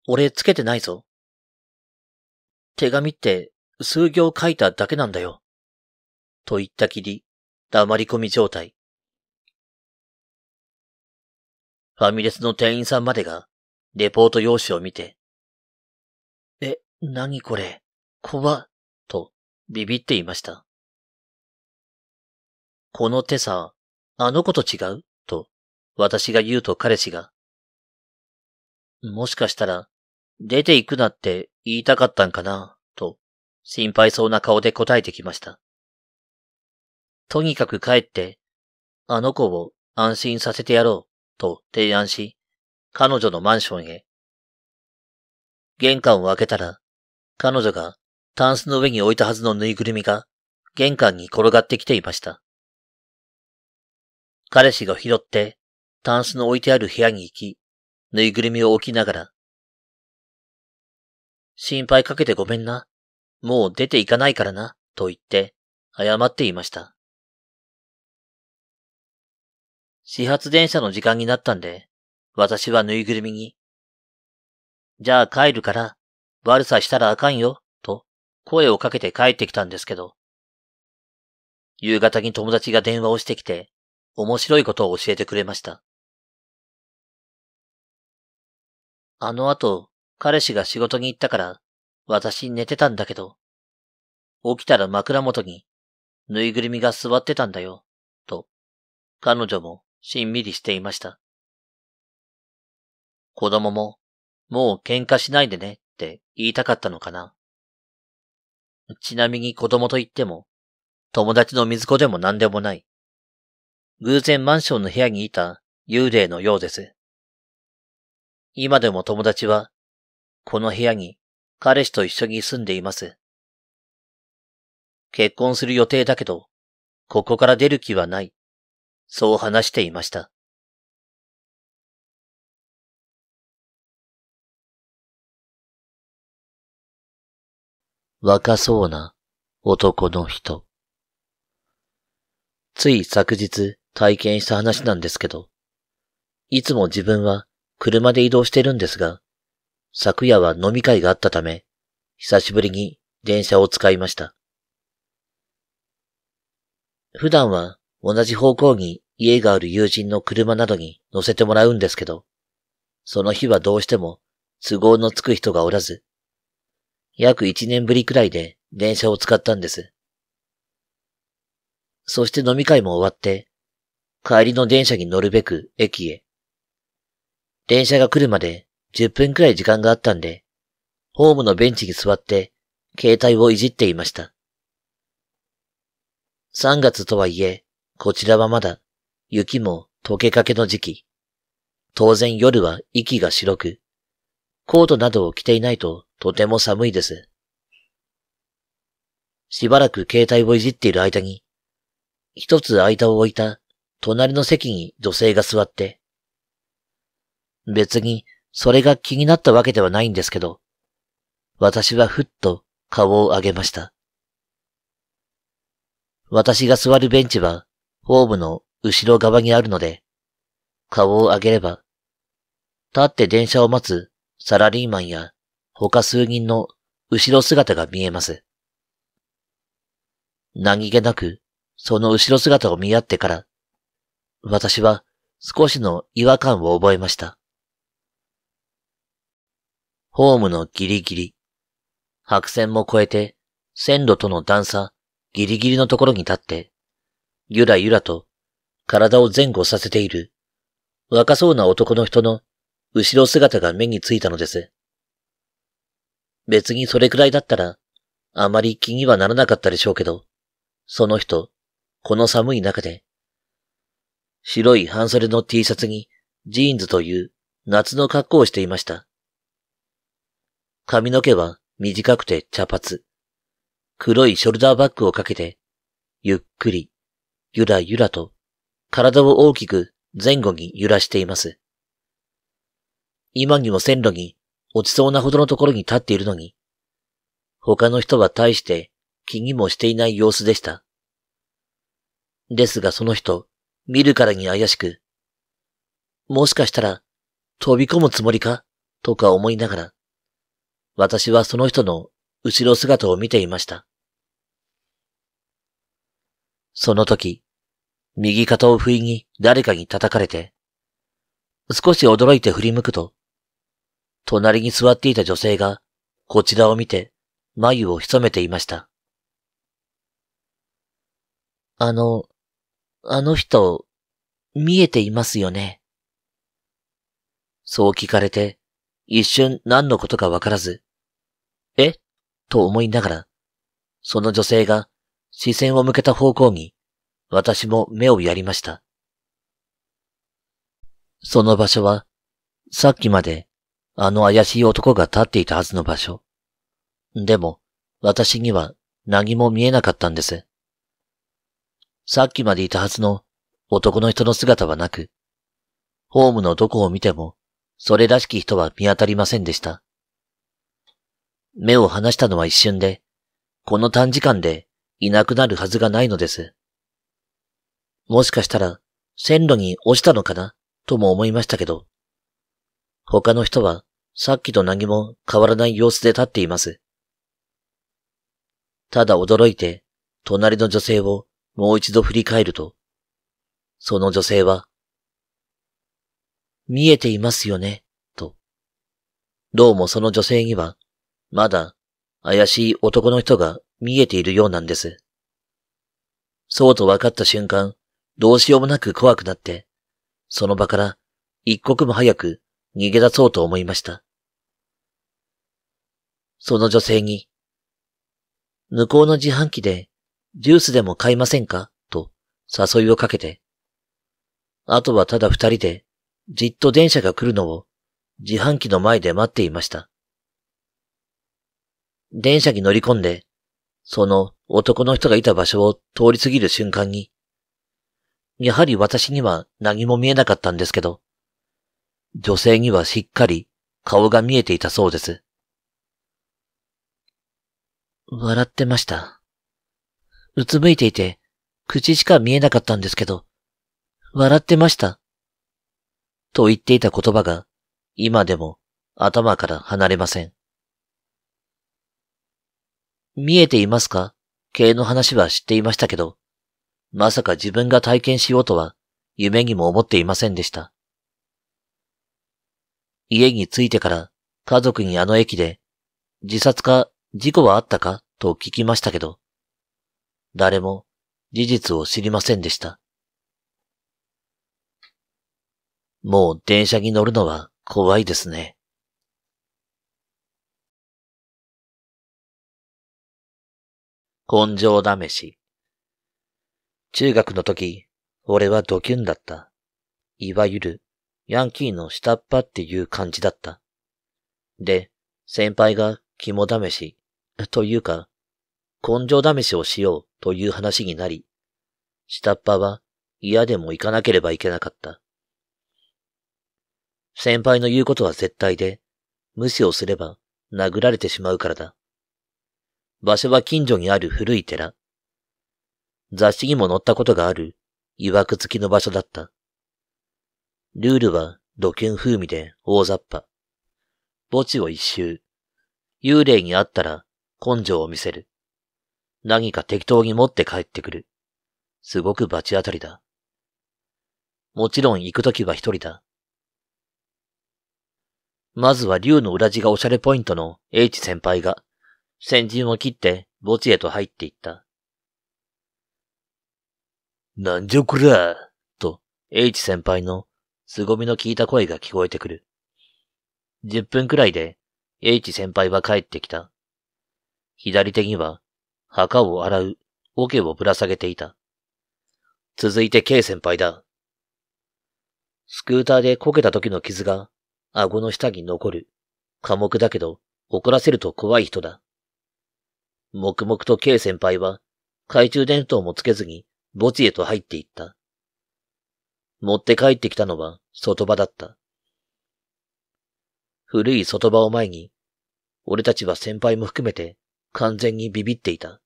俺つけてないぞ。手紙って数行書いただけなんだよ。と言ったきり、黙り込み状態。ファミレスの店員さんまでが、レポート用紙を見て、え、なにこれ、怖っ、と、ビビっていました。この手さ、あの子と違うと、私が言うと彼氏が、もしかしたら、出て行くなって言いたかったんかな、と、心配そうな顔で答えてきました。とにかく帰って、あの子を安心させてやろうと提案し、彼女のマンションへ。玄関を開けたら、彼女がタンスの上に置いたはずのぬいぐるみが玄関に転がってきていました。彼氏が拾ってタンスの置いてある部屋に行き、ぬいぐるみを置きながら、心配かけてごめんな。もう出ていかないからな、と言って謝っていました。始発電車の時間になったんで、私はぬいぐるみに、じゃあ帰るから、悪さしたらあかんよ、と声をかけて帰ってきたんですけど、夕方に友達が電話をしてきて、面白いことを教えてくれました。あの後、彼氏が仕事に行ったから、私寝てたんだけど、起きたら枕元に、ぬいぐるみが座ってたんだよ、と、彼女もしんみりしていました。子供も、もう喧嘩しないでねって言いたかったのかな。ちなみに子供と言っても、友達の水子でも何でもない。偶然マンションの部屋にいた幽霊のようです。今でも友達は、この部屋に彼氏と一緒に住んでいます。結婚する予定だけど、ここから出る気はない。そう話していました。若そうな男の人。つい昨日体験した話なんですけど、いつも自分は車で移動してるんですが、昨夜は飲み会があったため、久しぶりに電車を使いました。普段は同じ方向に家がある友人の車などに乗せてもらうんですけど、その日はどうしても都合のつく人がおらず、約一年ぶりくらいで電車を使ったんです。そして飲み会も終わって、帰りの電車に乗るべく駅へ。電車が来るまで10分くらい時間があったんで、ホームのベンチに座って携帯をいじっていました。3月とはいえ、こちらはまだ雪も溶けかけの時期。当然夜は息が白く、コートなどを着ていないととても寒いです。しばらく携帯をいじっている間に、一つ間を置いた隣の席に女性が座って、別にそれが気になったわけではないんですけど、私はふっと顔を上げました。私が座るベンチは、ホームの後ろ側にあるので、顔を上げれば、立って電車を待つサラリーマンや他数人の後ろ姿が見えます。何気なくその後ろ姿を見合ってから、私は少しの違和感を覚えました。ホームのギリギリ、白線も越えて線路との段差ギリギリのところに立って、ゆらゆらと体を前後させている、若そうな男の人の後ろ姿が目についたのです。別にそれくらいだったら、あまり気にはならなかったでしょうけど、その人、この寒い中で、白い半袖の T シャツにジーンズという夏の格好をしていました。髪の毛は短くて茶髪。黒いショルダーバッグをかけて、ゆっくり、ゆらゆらと体を大きく前後に揺らしています。今にも線路に落ちそうなほどのところに立っているのに、他の人は大して気にもしていない様子でした。ですがその人、見るからに怪しく、もしかしたら飛び込むつもりかとか思いながら、私はその人の後ろ姿を見ていました。その時、右肩を不意に誰かに叩かれて、少し驚いて振り向くと、隣に座っていた女性がこちらを見て眉を潜めていました。あの、あの人、見えていますよね。そう聞かれて、一瞬何のことかわからず、えと思いながら、その女性が視線を向けた方向に私も目をやりました。その場所は、さっきまであの怪しい男が立っていたはずの場所。でも、私には何も見えなかったんです。さっきまでいたはずの男の人の姿はなく、ホームのどこを見ても、それらしき人は見当たりませんでした。目を離したのは一瞬で、この短時間でいなくなるはずがないのです。もしかしたら線路に落ちたのかなとも思いましたけど、他の人はさっきと何も変わらない様子で立っています。ただ驚いて、隣の女性をもう一度振り返ると、その女性は、見えていますよね、と。どうもその女性には、まだ怪しい男の人が見えているようなんです。そうと分かった瞬間、どうしようもなく怖くなって、その場から一刻も早く逃げ出そうと思いました。その女性に、向こうの自販機でジュースでも買いませんかと誘いをかけて、あとはただ二人でじっと電車が来るのを自販機の前で待っていました。電車に乗り込んで、その男の人がいた場所を通り過ぎる瞬間に、やはり私には何も見えなかったんですけど、女性にはしっかり顔が見えていたそうです。笑ってました。うつむいていて、口しか見えなかったんですけど、笑ってました。と言っていた言葉が、今でも頭から離れません。見えていますか系の話は知っていましたけど、まさか自分が体験しようとは、夢にも思っていませんでした。家に着いてから、家族にあの駅で、自殺か事故はあったかと聞きましたけど、誰も事実を知りませんでした。もう電車に乗るのは怖いですね。根性試し。中学の時、俺はドキュンだった。いわゆる、ヤンキーの下っ端っていう感じだった。で、先輩が肝試し、というか、根性試しをしようという話になり、下っ端は嫌でも行かなければいけなかった。先輩の言うことは絶対で、無視をすれば殴られてしまうからだ。場所は近所にある古い寺。雑誌にも載ったことがある、曰く付きの場所だった。ルールは土建風味で大雑把。墓地を一周。幽霊に会ったら根性を見せる。何か適当に持って帰ってくる。すごく罰当たりだ。もちろん行くときは一人だ。まずは竜の裏地がおしゃれポイントの H 先輩が、先陣を切って墓地へと入っていった。なんじゃこらと、H 先輩の凄みの効いた声が聞こえてくる。10分くらいで、H 先輩は帰ってきた。左手には、墓を洗う、桶をぶら下げていた。続いて K 先輩だ。スクーターでこけた時の傷が、顎の下に残る。寡黙だけど、怒らせると怖い人だ。黙々と K 先輩は、懐中電灯もつけずに、墓地へと入っていった。持って帰ってきたのは外場だった。古い外場を前に、俺たちは先輩も含めて完全にビビっていた。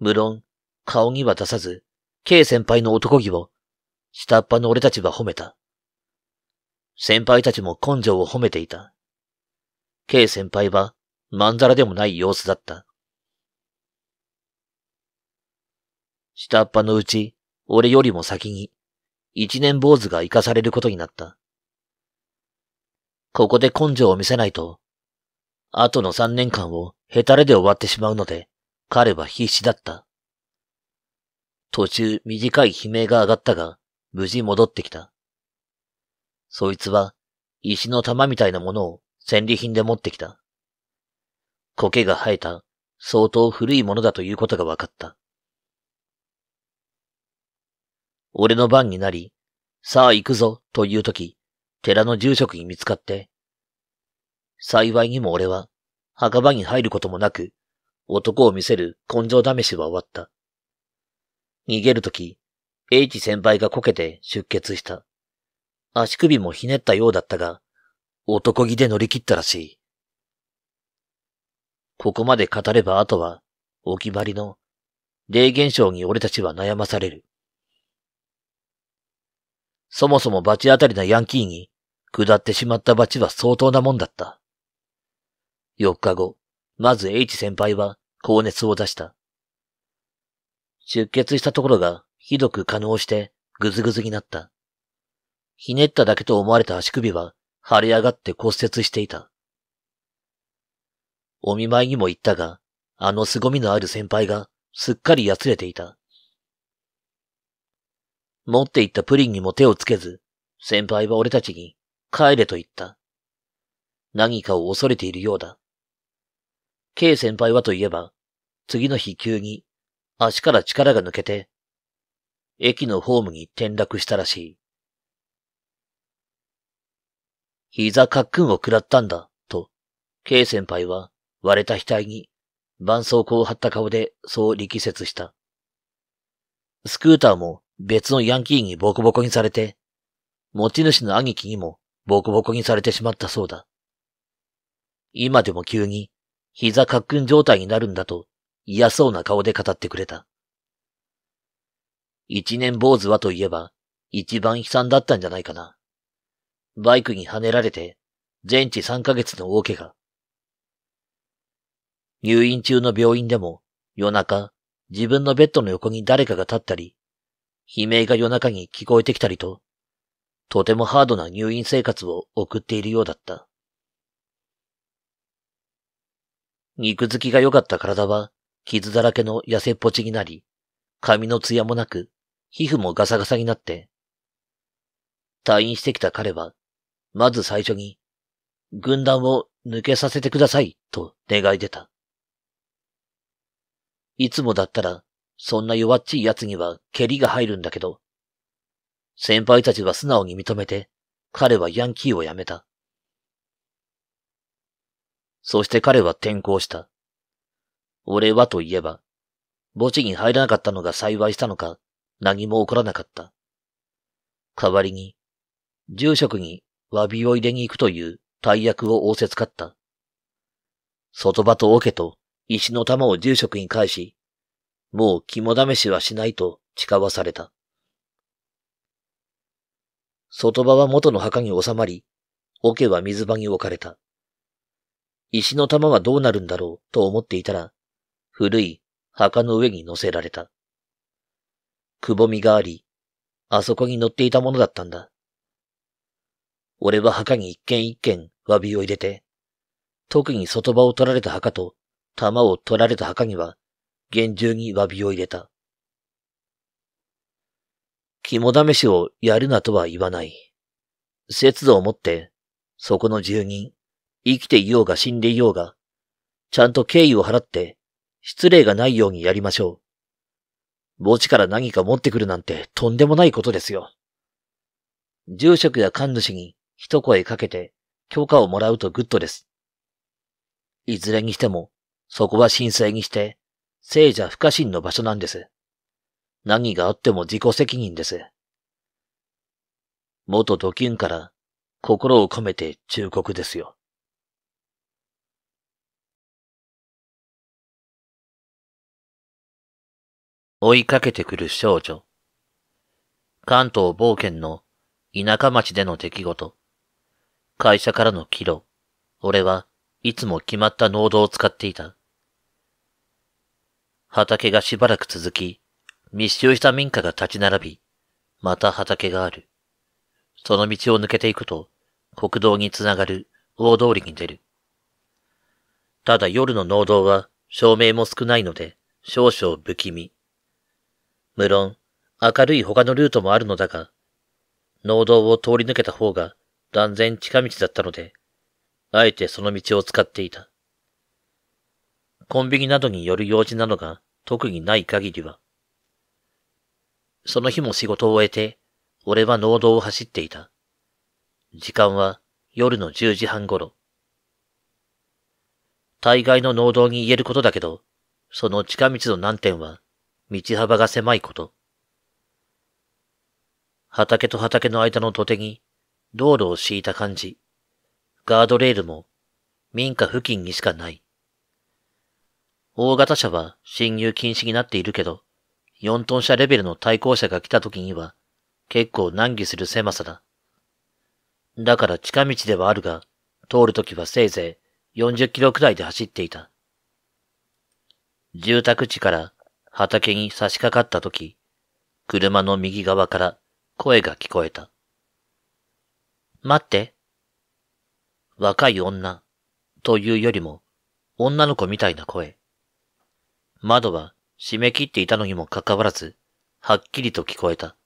無論、顔には出さず、K 先輩の男気を、下っ端の俺たちは褒めた。先輩たちも根性を褒めていた。K 先輩は、まんざらでもない様子だった。下っ端のうち、俺よりも先に、一年坊主が生かされることになった。ここで根性を見せないと、後の三年間をヘタレで終わってしまうので、彼は必死だった。途中短い悲鳴が上がったが、無事戻ってきた。そいつは、石の玉みたいなものを戦利品で持ってきた。苔が生えた、相当古いものだということが分かった。俺の番になり、さあ行くぞという時、寺の住職に見つかって、幸いにも俺は墓場に入ることもなく、男を見せる根性試しは終わった。逃げるとき、英知先輩がこけて出血した。足首もひねったようだったが、男気で乗り切ったらしい。ここまで語ればあとは、お決まりの、霊現象に俺たちは悩まされる。そもそも罰当たりなヤンキーに、下ってしまった罰は相当なもんだった。4日後、まず H 先輩は高熱を出した。出血したところがひどく可能してぐずぐずになった。ひねっただけと思われた足首は腫れ上がって骨折していた。お見舞いにも行ったが、あの凄みのある先輩がすっかりやつれていた。持っていったプリンにも手をつけず、先輩は俺たちに帰れと言った。何かを恐れているようだ。K 先輩はといえば、次の日急に足から力が抜けて、駅のホームに転落したらしい。膝かっくんを食らったんだ、と、K 先輩は割れた額に絆創膏を貼った顔でそう力説した。スクーターも別のヤンキーにボコボコにされて、持ち主の兄貴にもボコボコにされてしまったそうだ。今でも急に膝かっくん状態になるんだと嫌そうな顔で語ってくれた。一年坊主はといえば一番悲惨だったんじゃないかな。バイクに跳ねられて全治3ヶ月の大怪我。入院中の病院でも夜中自分のベッドの横に誰かが立ったり悲鳴が夜中に聞こえてきたりと、とてもハードな入院生活を送っているようだった。肉付きが良かった体は、傷だらけの痩せっぽちになり、髪の艶もなく、皮膚もガサガサになって、退院してきた彼は、まず最初に、軍団を抜けさせてください、と願い出た。いつもだったら、そんな弱っちい奴には蹴りが入るんだけど、先輩たちは素直に認めて、彼はヤンキーを辞めた。そして彼は転校した。俺はといえば、墓地に入らなかったのが幸いしたのか、何も起こらなかった。代わりに、住職に詫びを入れに行くという大役を仰せつかった。外場と桶と石の玉を住職に返し、もう肝試しはしないと誓わされた。外場は元の墓に収まり、桶は水場に置かれた。石の玉はどうなるんだろうと思っていたら、古い墓の上に乗せられた。くぼみがあり、あそこに乗っていたものだったんだ。俺は墓に一軒一軒詫びを入れて、特に外場を取られた墓と玉を取られた墓には厳重に詫びを入れた。肝試しをやるなとは言わない。節度を持って、そこの住人、生きていようが死んでいようが、ちゃんと敬意を払って、失礼がないようにやりましょう。墓地から何か持ってくるなんてとんでもないことですよ。住職や神主に一声かけて許可をもらうとグッドです。いずれにしても、そこは震災にして、聖者不可侵の場所なんです。何があっても自己責任です。元ドキュンから心を込めて忠告ですよ。追いかけてくる少女。関東冒険の田舎町での出来事。会社からの帰路。俺はいつも決まった濃度を使っていた。畑がしばらく続き、密集した民家が立ち並び、また畑がある。その道を抜けていくと、国道につながる大通りに出る。ただ夜の農道は照明も少ないので、少々不気味。無論、明るい他のルートもあるのだが、農道を通り抜けた方が断然近道だったので、あえてその道を使っていた。コンビニなどによる用事などが特にない限りは。その日も仕事を終えて、俺は農道を走っていた。時間は夜の10時半頃。大概の農道に言えることだけど、その近道の難点は、道幅が狭いこと。畑と畑の間の土手に、道路を敷いた感じ、ガードレールも、民家付近にしかない。大型車は侵入禁止になっているけど、4トン車レベルの対向車が来た時には、結構難儀する狭さだ。だから近道ではあるが、通る時はせいぜい40キロくらいで走っていた。住宅地から畑に差し掛かった時、車の右側から声が聞こえた。待って。若い女というよりも女の子みたいな声。窓は閉め切っていたのにもかかわらず、はっきりと聞こえた。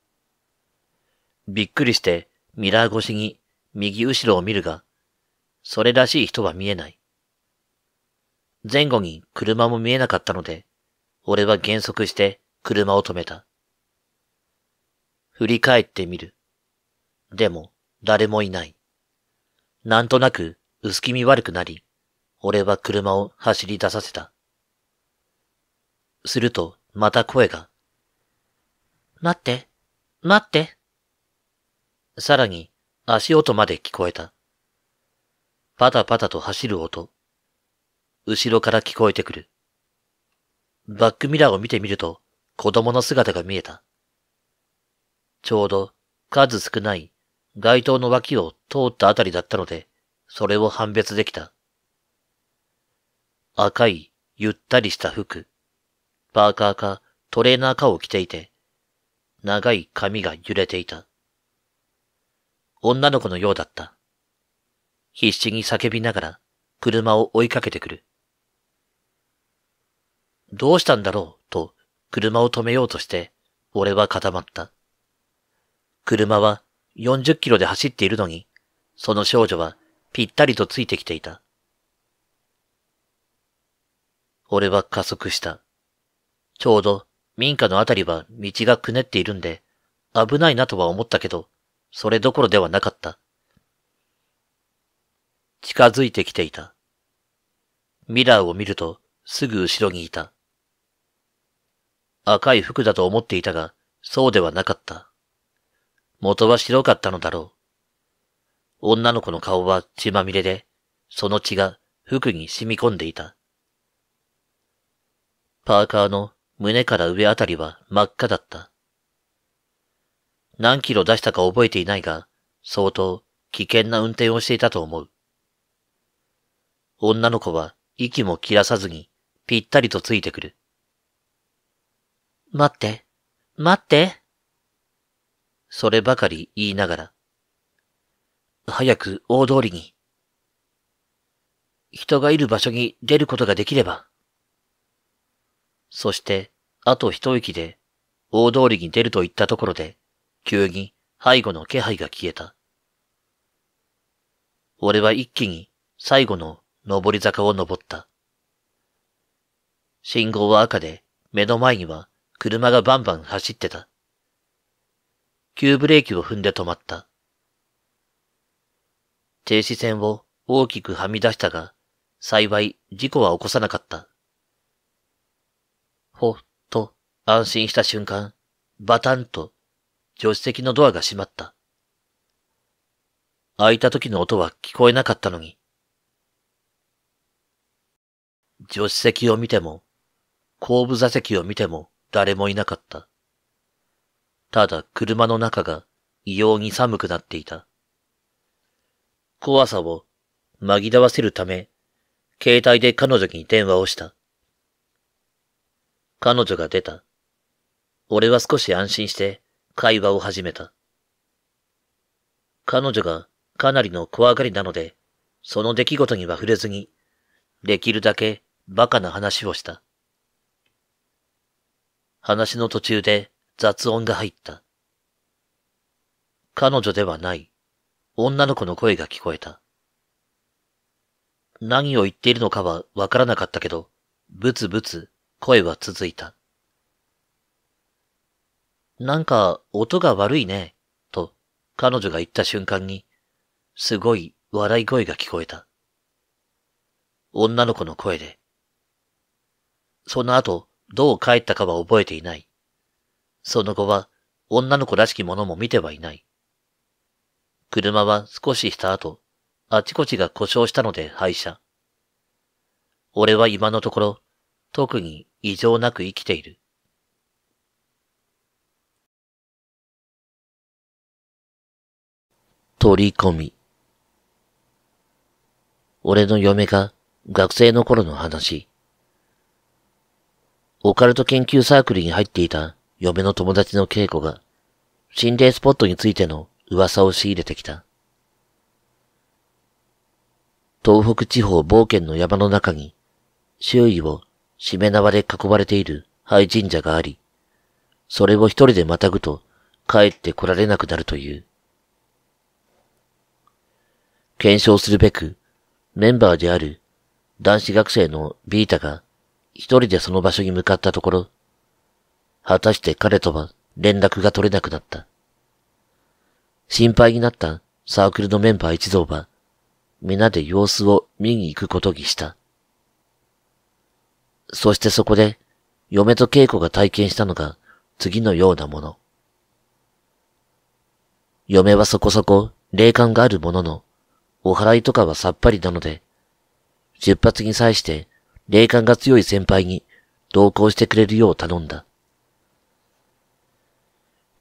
びっくりしてミラー越しに右後ろを見るが、それらしい人は見えない。前後に車も見えなかったので、俺は減速して車を止めた。振り返ってみる。でも、誰もいない。なんとなく薄気味悪くなり、俺は車を走り出させた。すると、また声が。待って、待って。さらに、足音まで聞こえた。パタパタと走る音。後ろから聞こえてくる。バックミラーを見てみると、子供の姿が見えた。ちょうど、数少ない街灯の脇を通ったあたりだったので、それを判別できた。赤い、ゆったりした服。パーカーかトレーナーかを着ていて、長い髪が揺れていた。女の子のようだった。必死に叫びながら車を追いかけてくる。どうしたんだろうと車を止めようとして俺は固まった。車は40キロで走っているのに、その少女はぴったりとついてきていた。俺は加速した。ちょうど民家のあたりは道がくねっているんで、危ないなとは思ったけど、それどころではなかった。近づいてきていた。ミラーを見ると、すぐ後ろにいた。赤い服だと思っていたが、そうではなかった。元は白かったのだろう。女の子の顔は血まみれで、その血が服に染み込んでいた。パーカーの胸から上あたりは真っ赤だった。何キロ出したか覚えていないが、相当危険な運転をしていたと思う。女の子は息も切らさずにぴったりとついてくる。待って、待って。そればかり言いながら。早く大通りに。人がいる場所に出ることができれば。そして、あと一息で、大通りに出ると言ったところで、急に背後の気配が消えた。俺は一気に最後の上り坂を登った。信号は赤で、目の前には車がバンバン走ってた。急ブレーキを踏んで止まった。停止線を大きくはみ出したが、幸い事故は起こさなかった。ほっと安心した瞬間、バタンと助手席のドアが閉まった。開いた時の音は聞こえなかったのに。助手席を見ても、後部座席を見ても誰もいなかった。ただ車の中が異様に寒くなっていた。怖さを紛らわせるため、携帯で彼女に電話をした。彼女が出た。俺は少し安心して会話を始めた。彼女がかなりの怖がりなので、その出来事には触れずに、できるだけ馬鹿な話をした。話の途中で雑音が入った。彼女ではない、女の子の声が聞こえた。何を言っているのかはわからなかったけど、ブツブツ声は続いた。なんか音が悪いね、と彼女が言った瞬間に、すごい笑い声が聞こえた。女の子の声で。その後、どう帰ったかは覚えていない。その後は、女の子らしきものも見てはいない。車は少しした後、あちこちが故障したので廃車。俺は今のところ、特に異常なく生きている。取り込み。俺の嫁が学生の頃の話。オカルト研究サークルに入っていた嫁の友達の稽古が心霊スポットについての噂を仕入れてきた。東北地方冒険の山の中に周囲をしめ縄で囲まれている廃神社があり、それを一人でまたぐと帰って来られなくなるという。検証するべく、メンバーである男子学生のビータが一人でその場所に向かったところ、果たして彼とは連絡が取れなくなった。心配になったサークルのメンバー一同は、皆で様子を見に行くことにした。そしてそこで、嫁と稽古が体験したのが次のようなもの。嫁はそこそこ霊感があるものの、お祓いとかはさっぱりなので、出発に際して霊感が強い先輩に同行してくれるよう頼んだ。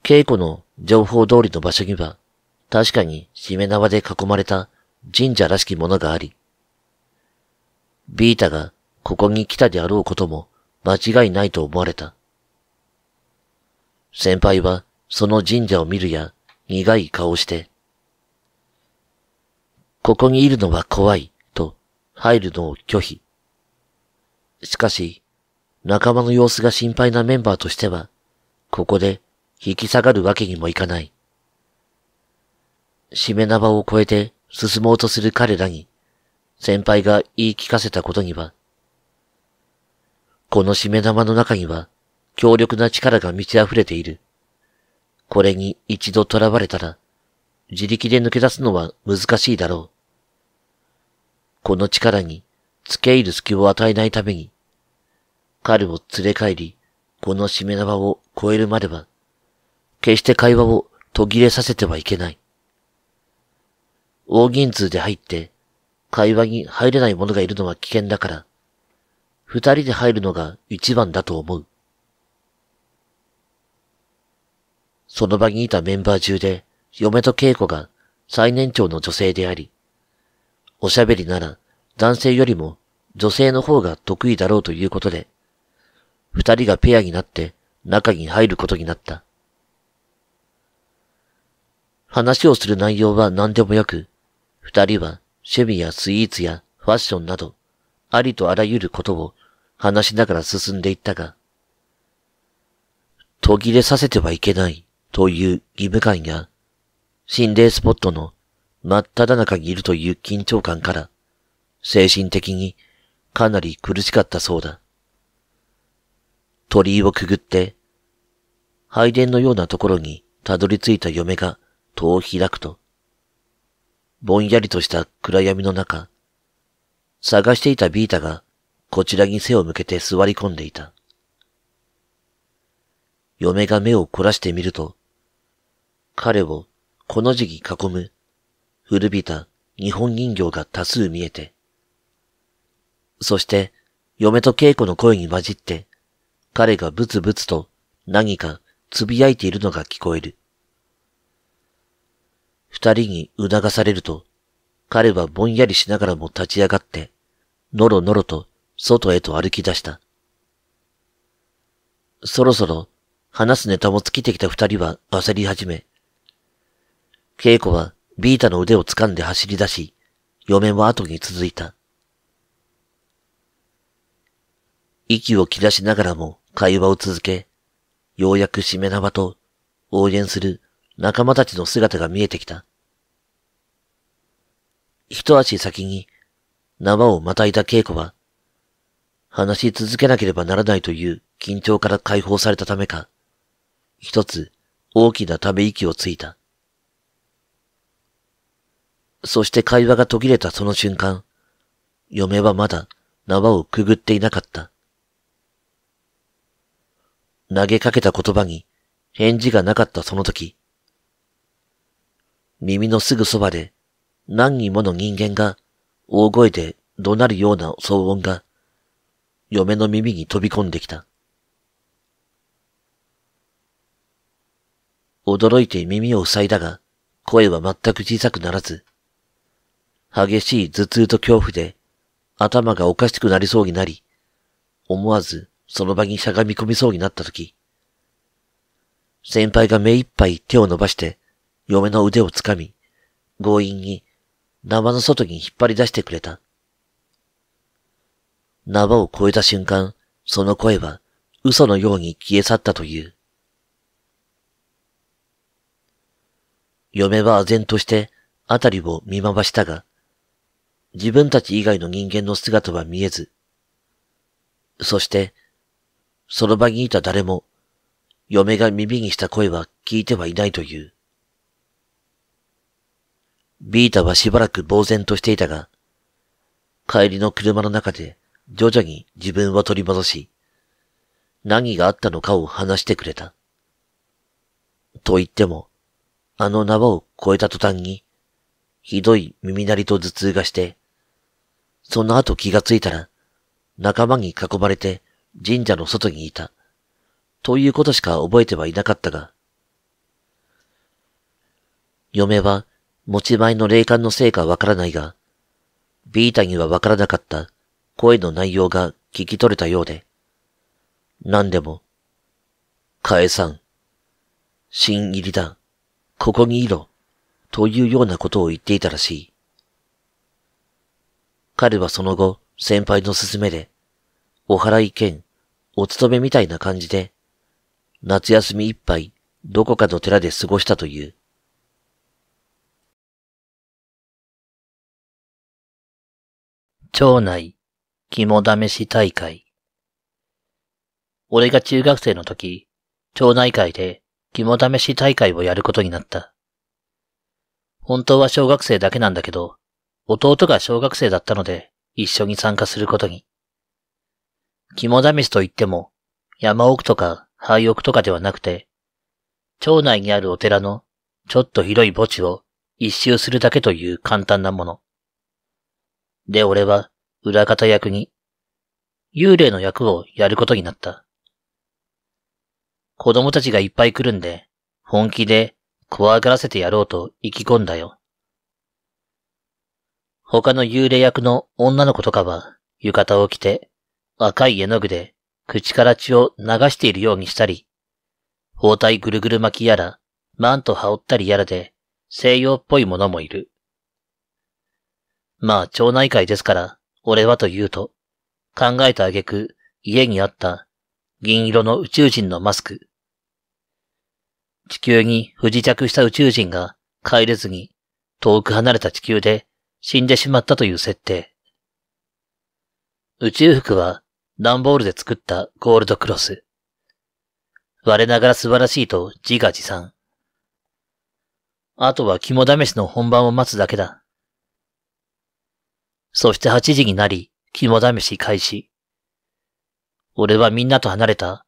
稽古の情報通りの場所には、確かにしめ縄で囲まれた神社らしきものがあり、ビータがここに来たであろうことも間違いないと思われた。先輩はその神社を見るや苦い顔をして、ここにいるのは怖いと入るのを拒否。しかし、仲間の様子が心配なメンバーとしては、ここで引き下がるわけにもいかない。しめ縄を越えて進もうとする彼らに、先輩が言い聞かせたことには、このしめ玉の中には強力な力が満ち溢れている。これに一度囚われたら、自力で抜け出すのは難しいだろう。この力に付け入る隙を与えないために、彼を連れ帰り、このしめ縄を越えるまでは、決して会話を途切れさせてはいけない。大人数で入って、会話に入れない者がいるのは危険だから、二人で入るのが一番だと思う。その場にいたメンバー中で、嫁と稽古が最年長の女性であり、おしゃべりなら男性よりも女性の方が得意だろうということで、二人がペアになって中に入ることになった。話をする内容は何でもよく、二人は趣味やスイーツやファッションなど、ありとあらゆることを話しながら進んでいったが、途切れさせてはいけないという義務感や、心霊スポットの真っ只中にいるという緊張感から、精神的にかなり苦しかったそうだ。鳥居をくぐって、拝殿のようなところにたどり着いた嫁が戸を開くと、ぼんやりとした暗闇の中、探していたビータがこちらに背を向けて座り込んでいた。嫁が目を凝らしてみると、彼をこの時期囲む古びた日本人形が多数見えて、そして嫁と稽古の声に混じって彼がブツブツと何か呟いているのが聞こえる。二人に促されると、彼はぼんやりしながらも立ち上がって、のろのろと外へと歩き出した。そろそろ話すネタも尽きてきた二人は焦り始め、稽古はビータの腕を掴んで走り出し、嫁は後に続いた。息を切らしながらも会話を続け、ようやくしめ縄と応援する仲間たちの姿が見えてきた。一足先に縄をまたいだ稽古は話し続けなければならないという緊張から解放されたためか、一つ大きなため息をついた。そして会話が途切れたその瞬間、嫁はまだ縄をくぐっていなかった。投げかけた言葉に返事がなかったその時、耳のすぐそばで何人もの人間が大声で怒鳴るような騒音が嫁の耳に飛び込んできた。驚いて耳を塞いだが、声は全く小さくならず、激しい頭痛と恐怖で頭がおかしくなりそうになり、思わずその場にしゃがみ込みそうになった時、先輩が目いっぱい手を伸ばして、嫁の腕をつかみ、強引に縄の外に引っ張り出してくれた。縄を越えた瞬間、その声は嘘のように消え去ったという。嫁は唖然としてあたりを見回したが、自分たち以外の人間の姿は見えず、そして、その場にいた誰も、嫁が耳にした声は聞いてはいないという。ビータはしばらく呆然としていたが、帰りの車の中で、徐々に自分は取り戻し、何があったのかを話してくれた。と言っても、あの縄を越えた途端に、ひどい耳鳴りと頭痛がして、その後気がついたら、仲間に囲まれて神社の外にいた、ということしか覚えてはいなかったが、嫁は持ち前の霊感のせいかわからないが、ビータにはわからなかった声の内容が聞き取れたようで、何でも、かえさん、新入りだ、ここにいろ、というようなことを言っていたらしい。彼はその後、先輩の勧めで、お払い兼、お勤めみたいな感じで、夏休みいっぱい、どこかの寺で過ごしたという。町内、肝試し大会。俺が中学生の時、町内会で肝試し大会をやることになった。本当は小学生だけなんだけど、弟が小学生だったので一緒に参加することに。肝試しといっても、山奥とか廃屋とかではなくて、町内にあるお寺のちょっと広い墓地を一周するだけという簡単なもの。で、俺は裏方役に、幽霊の役をやることになった。子供たちがいっぱい来るんで、本気で怖がらせてやろうと意気込んだよ。他の幽霊役の女の子とかは、浴衣を着て、赤い絵の具で口から血を流しているようにしたり、包帯ぐるぐる巻きやら、マント羽織ったりやらで、西洋っぽいものもいる。まあ、町内会ですから、俺はというと、考えた挙句、家にあった銀色の宇宙人のマスク。地球に不時着した宇宙人が帰れずに遠く離れた地球で死んでしまったという設定。宇宙服は段ボールで作ったゴールドクロス。我ながら素晴らしいと自画自賛。あとは肝試しの本番を待つだけだ。そして8時になり、肝試し開始。俺はみんなと離れた。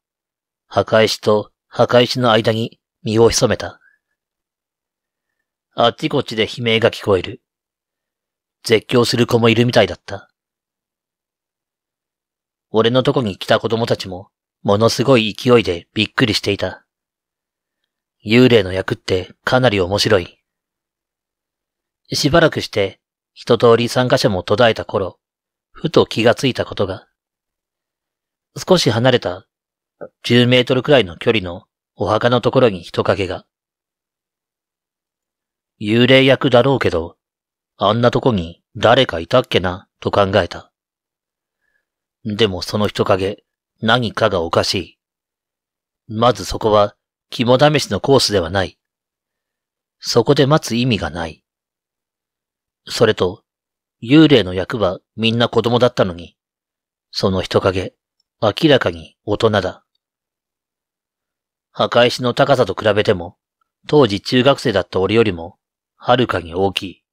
墓石と墓石の間に身を潜めた。あっちこっちで悲鳴が聞こえる。絶叫する子もいるみたいだった。俺のとこに来た子供たちも、ものすごい勢いでびっくりしていた。幽霊の役ってかなり面白い。しばらくして一通り参加者も途絶えた頃、ふと気がついたことが、少し離れた10メートルくらいの距離のお墓のところに人影が。幽霊役だろうけど、あんなとこに誰かいたっけな、と考えた。でもその人影、何かがおかしい。まずそこは、肝試しのコースではない。そこで待つ意味がない。それと、幽霊の役はみんな子供だったのに、その人影、明らかに大人だ。墓石の高さと比べても、当時中学生だった俺よりも、はるかに大きい。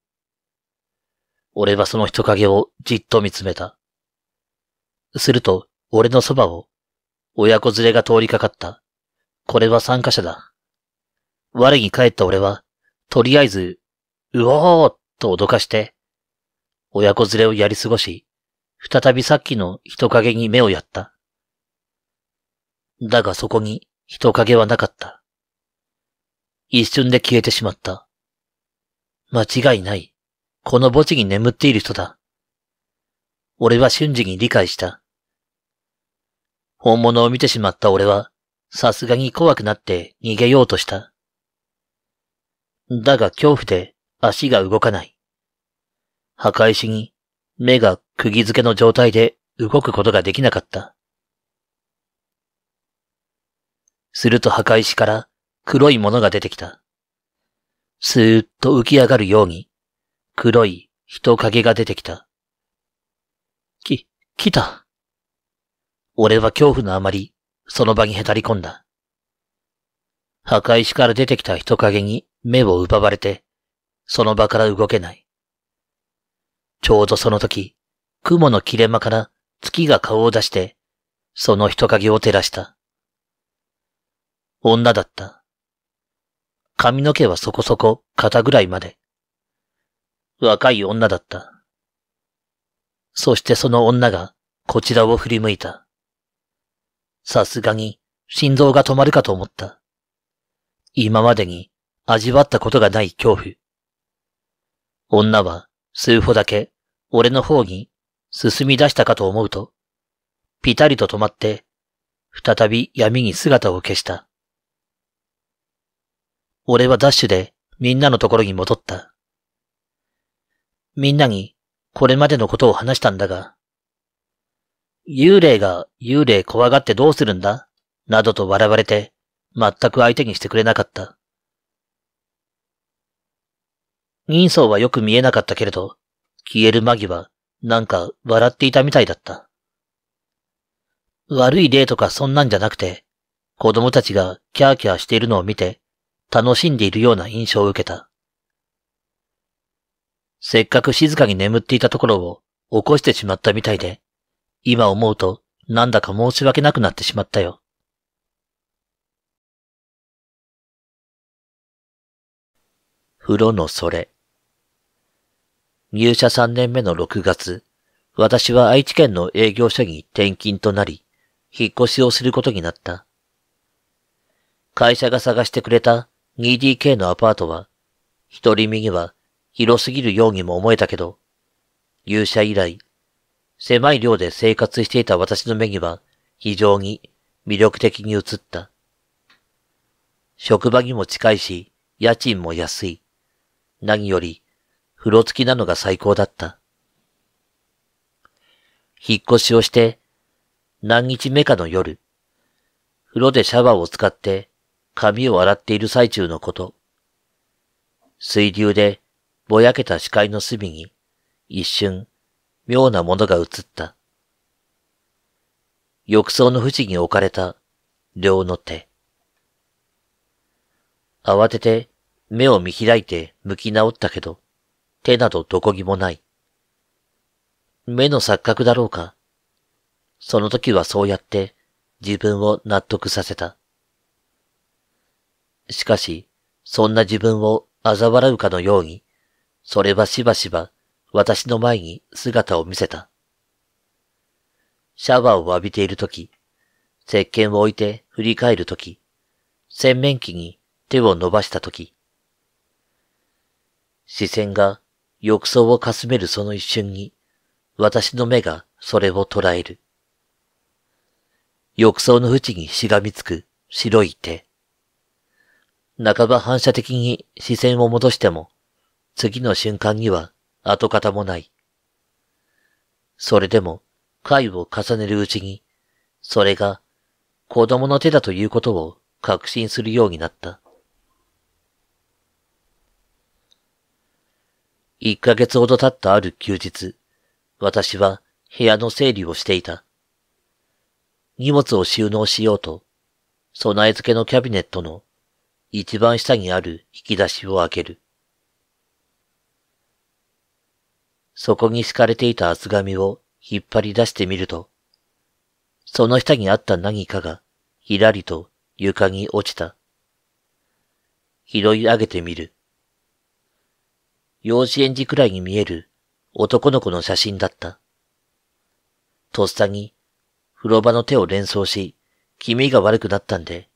俺はその人影をじっと見つめた。すると、俺のそばを、親子連れが通りかかった。これは参加者だ。我に帰った俺は、とりあえず、うおーっと脅かして、親子連れをやり過ごし、再びさっきの人影に目をやった。だがそこに人影はなかった。一瞬で消えてしまった。間違いない。この墓地に眠っている人だ。俺は瞬時に理解した。本物を見てしまった俺は、さすがに怖くなって逃げようとした。だが恐怖で足が動かない。破壊しに目が釘付けの状態で動くことができなかった。すると破壊しから黒いものが出てきた。スーッと浮き上がるように黒い人影が出てきた。き、来た。俺は恐怖のあまりその場にへたり込んだ。破壊しから出てきた人影に目を奪われて、その場から動けない。ちょうどその時、雲の切れ間から月が顔を出して、その人影を照らした。女だった。髪の毛はそこそこ肩ぐらいまで。若い女だった。そしてその女がこちらを振り向いた。さすがに心臓が止まるかと思った。今までに味わったことがない恐怖。女は数歩だけ俺の方に進み出したかと思うと、ぴたりと止まって、再び闇に姿を消した。俺はダッシュでみんなのところに戻った。みんなにこれまでのことを話したんだが、幽霊が幽霊怖がってどうするんだなどと笑われて、全く相手にしてくれなかった。人相はよく見えなかったけれど、消える間際、なんか笑っていたみたいだった。悪い例とかそんなんじゃなくて、子供たちがキャーキャーしているのを見て、楽しんでいるような印象を受けた。せっかく静かに眠っていたところを起こしてしまったみたいで、今思うとなんだか申し訳なくなってしまったよ。風呂のそれ。入社3年目の6月、私は愛知県の営業所に転勤となり、引っ越しをすることになった。会社が探してくれた 2DK のアパートは、一人には広すぎるようにも思えたけど、入社以来、狭い寮で生活していた私の目には非常に魅力的に映った。職場にも近いし、家賃も安い。何より、風呂付きなのが最高だった。引っ越しをして、何日目かの夜、風呂でシャワーを使って髪を洗っている最中のこと。水流でぼやけた視界の隅に一瞬妙なものが映った。浴槽の縁に置かれた両の手。慌てて目を見開いて向き直ったけど、手などどこにもない。目の錯覚だろうか。その時はそうやって自分を納得させた。しかし、そんな自分を嘲笑うかのように、それはしばしば私の前に姿を見せた。シャワーを浴びている時、石鹸を置いて振り返る時、洗面器に手を伸ばした時、視線が浴槽をかすめるその一瞬に、私の目がそれを捉える。浴槽の縁にしがみつく白い手。半ば反射的に視線を戻しても、次の瞬間には跡形もない。それでも、回を重ねるうちに、それが子供の手だということを確信するようになった。一ヶ月ほど経ったある休日、私は部屋の整理をしていた。荷物を収納しようと、備え付けのキャビネットの一番下にある引き出しを開ける。そこに敷かれていた厚紙を引っ張り出してみると、その下にあった何かがひらりと床に落ちた。拾い上げてみる。幼稚園児くらいに見える男の子の写真だった。とっさに、風呂場の手を連想し、気味が悪くなったんで、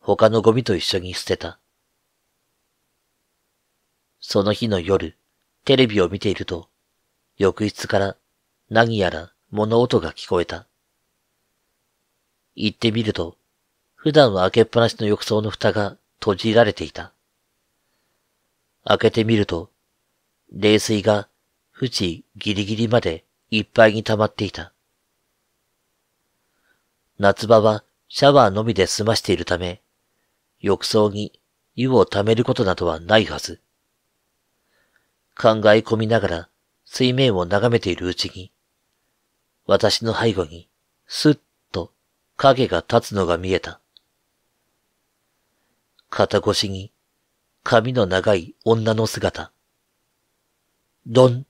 他のゴミと一緒に捨てた。その日の夜、テレビを見ていると、浴室から何やら物音が聞こえた。行ってみると、普段は開けっぱなしの浴槽の蓋が閉じられていた。開けてみると、冷水が富士ギリギリまでいっぱいに溜まっていた。夏場はシャワーのみで済ましているため、浴槽に湯を溜めることなどはないはず。考え込みながら水面を眺めているうちに、私の背後にすっと影が立つのが見えた。肩越しに髪の長い女の姿。どん。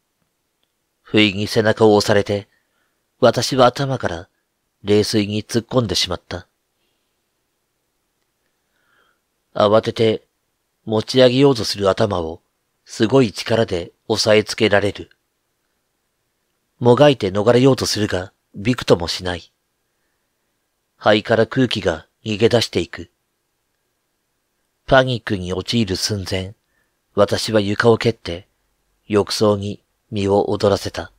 不意に背中を押されて、私は頭から冷水に突っ込んでしまった。慌てて持ち上げようとする頭をすごい力で押さえつけられる。もがいて逃れようとするが、びくともしない。肺から空気が逃げ出していく。パニックに陥る寸前、私は床を蹴って、浴槽に身を踊らせた。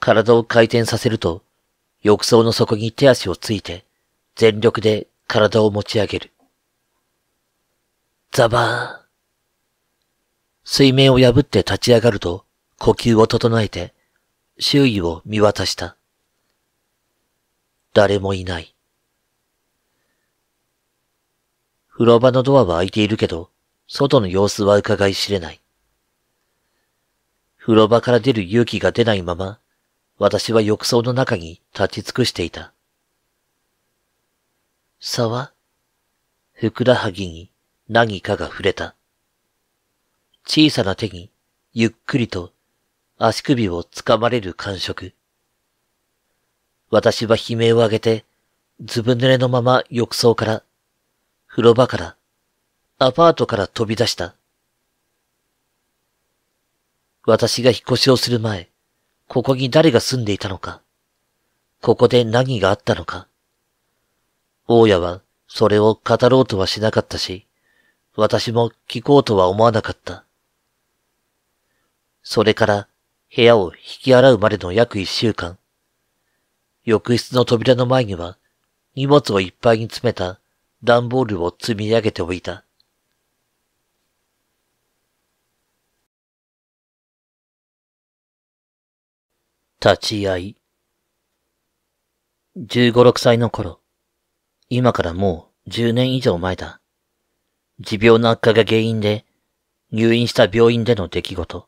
体を回転させると、浴槽の底に手足をついて、全力で体を持ち上げる。ザバー。ン。水面を破って立ち上がると、呼吸を整えて、周囲を見渡した。誰もいない。風呂場のドアは開いているけど、外の様子は伺い知れない。風呂場から出る勇気が出ないまま、私は浴槽の中に立ち尽くしていた。さはふくらはぎに何かが触れた。小さな手にゆっくりと足首を掴まれる感触。私は悲鳴を上げて、ずぶ濡れのまま浴槽から、風呂場から、アパートから飛び出した。私が引っ越しをする前、ここに誰が住んでいたのか、ここで何があったのか。大家はそれを語ろうとはしなかったし、私も聞こうとは思わなかった。それから部屋を引き払うまでの約一週間、浴室の扉の前には荷物をいっぱいに詰めた段ボールを積み上げておいた。立ち合い。15、6歳の頃、今からもう10年以上前だ。持病の悪化が原因で入院した病院での出来事。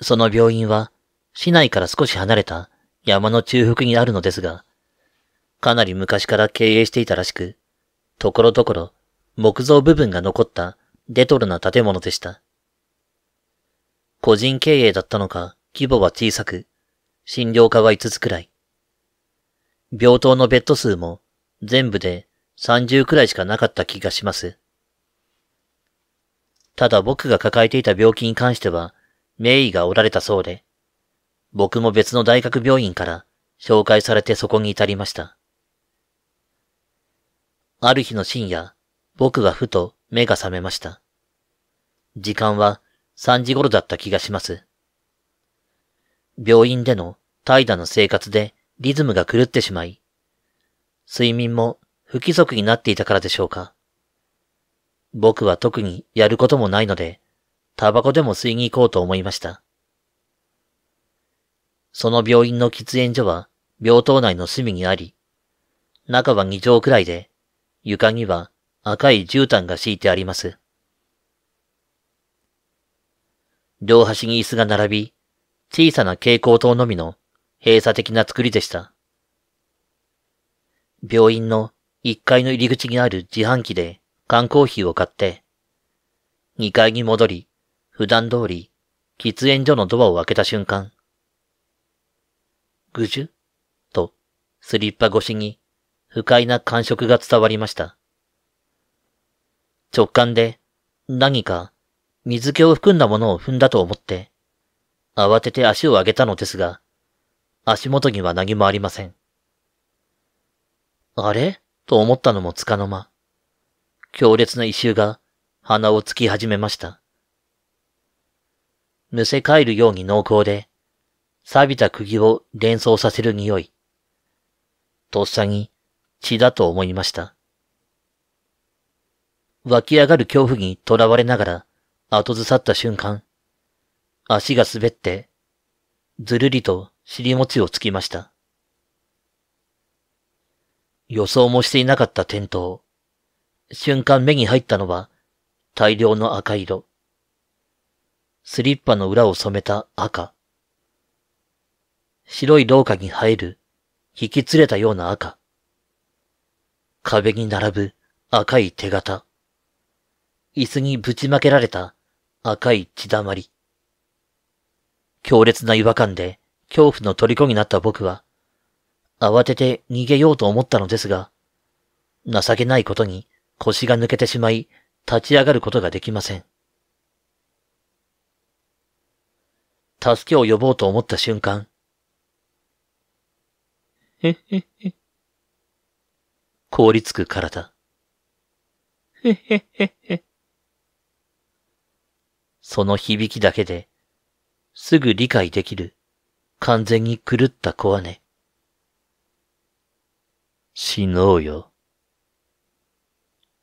その病院は市内から少し離れた山の中腹にあるのですが、かなり昔から経営していたらしく、ところどころ木造部分が残ったデトロな建物でした。個人経営だったのか、規模は小さく、診療科は5つくらい。病棟のベッド数も全部で30くらいしかなかった気がします。ただ僕が抱えていた病気に関しては、名医がおられたそうで、僕も別の大学病院から紹介されてそこに至りました。ある日の深夜、僕はふと目が覚めました。時間は3時頃だった気がします。病院での怠惰な生活でリズムが狂ってしまい、睡眠も不規則になっていたからでしょうか。僕は特にやることもないので、タバコでも吸いに行こうと思いました。その病院の喫煙所は病棟内の隅にあり、中は2畳くらいで、床には赤い絨毯が敷いてあります。両端に椅子が並び、小さな蛍光灯のみの閉鎖的な作りでした。病院の1階の入り口にある自販機で缶コーヒーを買って、2階に戻り、普段通り喫煙所のドアを開けた瞬間、ぐじゅとスリッパ越しに不快な感触が伝わりました。直感で何か水気を含んだものを踏んだと思って、慌てて足を上げたのですが、足元には何もありません。あれと思ったのもつかの間。強烈な異臭が鼻をつき始めました。むせ返るように濃厚で、錆びた釘を連想させる匂い。とっさに血だと思いました。湧き上がる恐怖に囚われながら後ずさった瞬間、足が滑って、ずるりと尻餅をつきました。予想もしていなかった転倒。瞬間目に入ったのは大量の赤色。スリッパの裏を染めた赤。白い廊下に生える、引き連れたような赤。壁に並ぶ赤い手形。椅子にぶちまけられた赤い血だまり。強烈な違和感で恐怖の虜になった僕は、慌てて逃げようと思ったのですが、情けないことに腰が抜けてしまい、立ち上がることができません。助けを呼ぼうと思った瞬間、へっへっへ。凍りつく体。へっへっへっへ。その響きだけですぐ理解できる、完全に狂った子はね。死のうよ。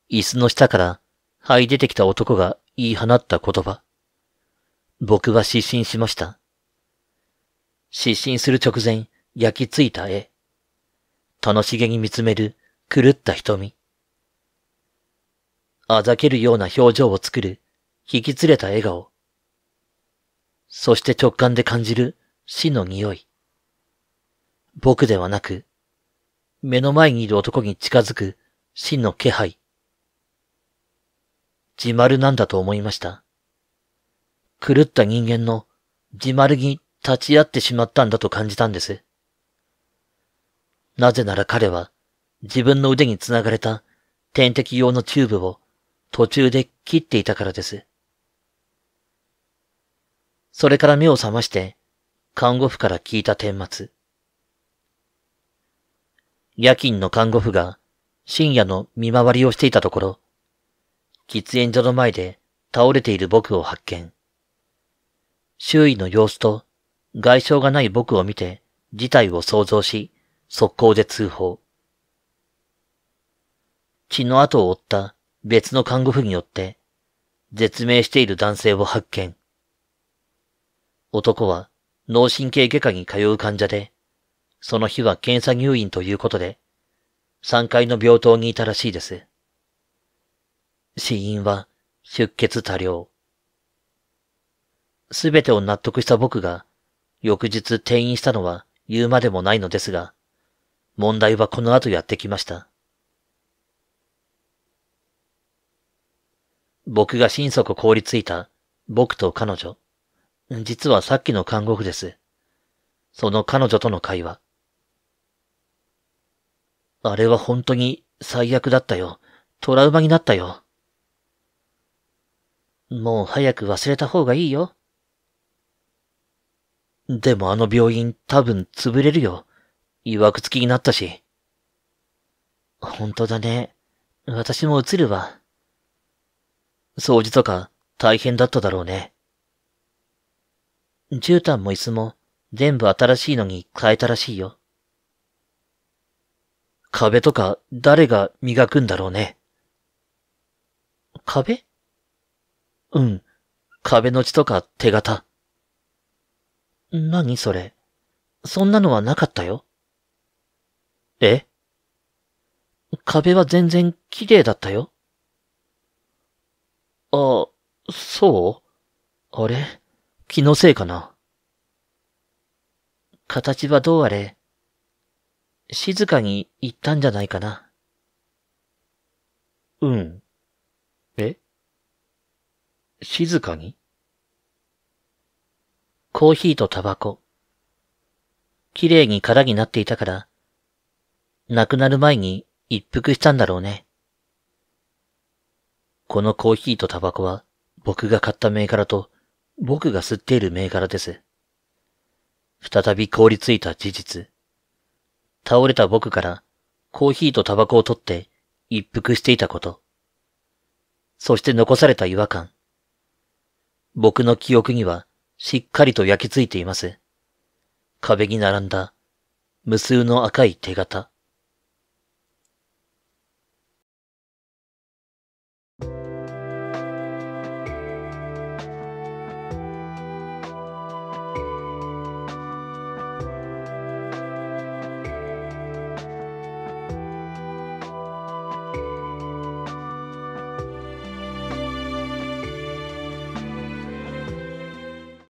椅子の下から這い出てきた男が言い放った言葉。僕は失神しました。失神する直前、焼き付いた絵。楽しげに見つめる狂った瞳。あざけるような表情を作る、引き連れた笑顔。そして直感で感じる死の匂い。僕ではなく、目の前にいる男に近づく死の気配。自丸なんだと思いました。狂った人間の自丸に立ち会ってしまったんだと感じたんです。なぜなら彼は自分の腕につながれた点滴用のチューブを途中で切っていたからです。それから目を覚まして、看護婦から聞いた顛末。夜勤の看護婦が深夜の見回りをしていたところ、喫煙所の前で倒れている僕を発見。周囲の様子と外傷がない僕を見て事態を想像し、速攻で通報。血の跡を追った別の看護婦によって、絶命している男性を発見。男は脳神経外科に通う患者で、その日は検査入院ということで、3階の病棟にいたらしいです。死因は出血多量。すべてを納得した僕が、翌日転院したのは言うまでもないのですが、問題はこの後やってきました。僕が心底凍りついた僕と彼女。実はさっきの看護婦です。その彼女との会話。あれは本当に最悪だったよ。トラウマになったよ。もう早く忘れた方がいいよ。でもあの病院多分潰れるよ。曰くつきになったし。本当だね。私も映るわ。掃除とか大変だっただろうね。絨毯も椅子も全部新しいのに変えたらしいよ。壁とか誰が磨くんだろうね。壁うん。壁の血とか手形。何それ。そんなのはなかったよ。え壁は全然綺麗だったよ。あ、そうあれ気のせいかな。形はどうあれ、静かに言ったんじゃないかな。うん。え静かにコーヒーとタバコ。綺麗に空になっていたから、亡くなる前に一服したんだろうね。このコーヒーとタバコは僕が買った銘柄と僕が吸っている銘柄です。再び凍りついた事実。倒れた僕からコーヒーとタバコを取って一服していたこと。そして残された違和感。僕の記憶にはしっかりと焼き付いています。壁に並んだ無数の赤い手形。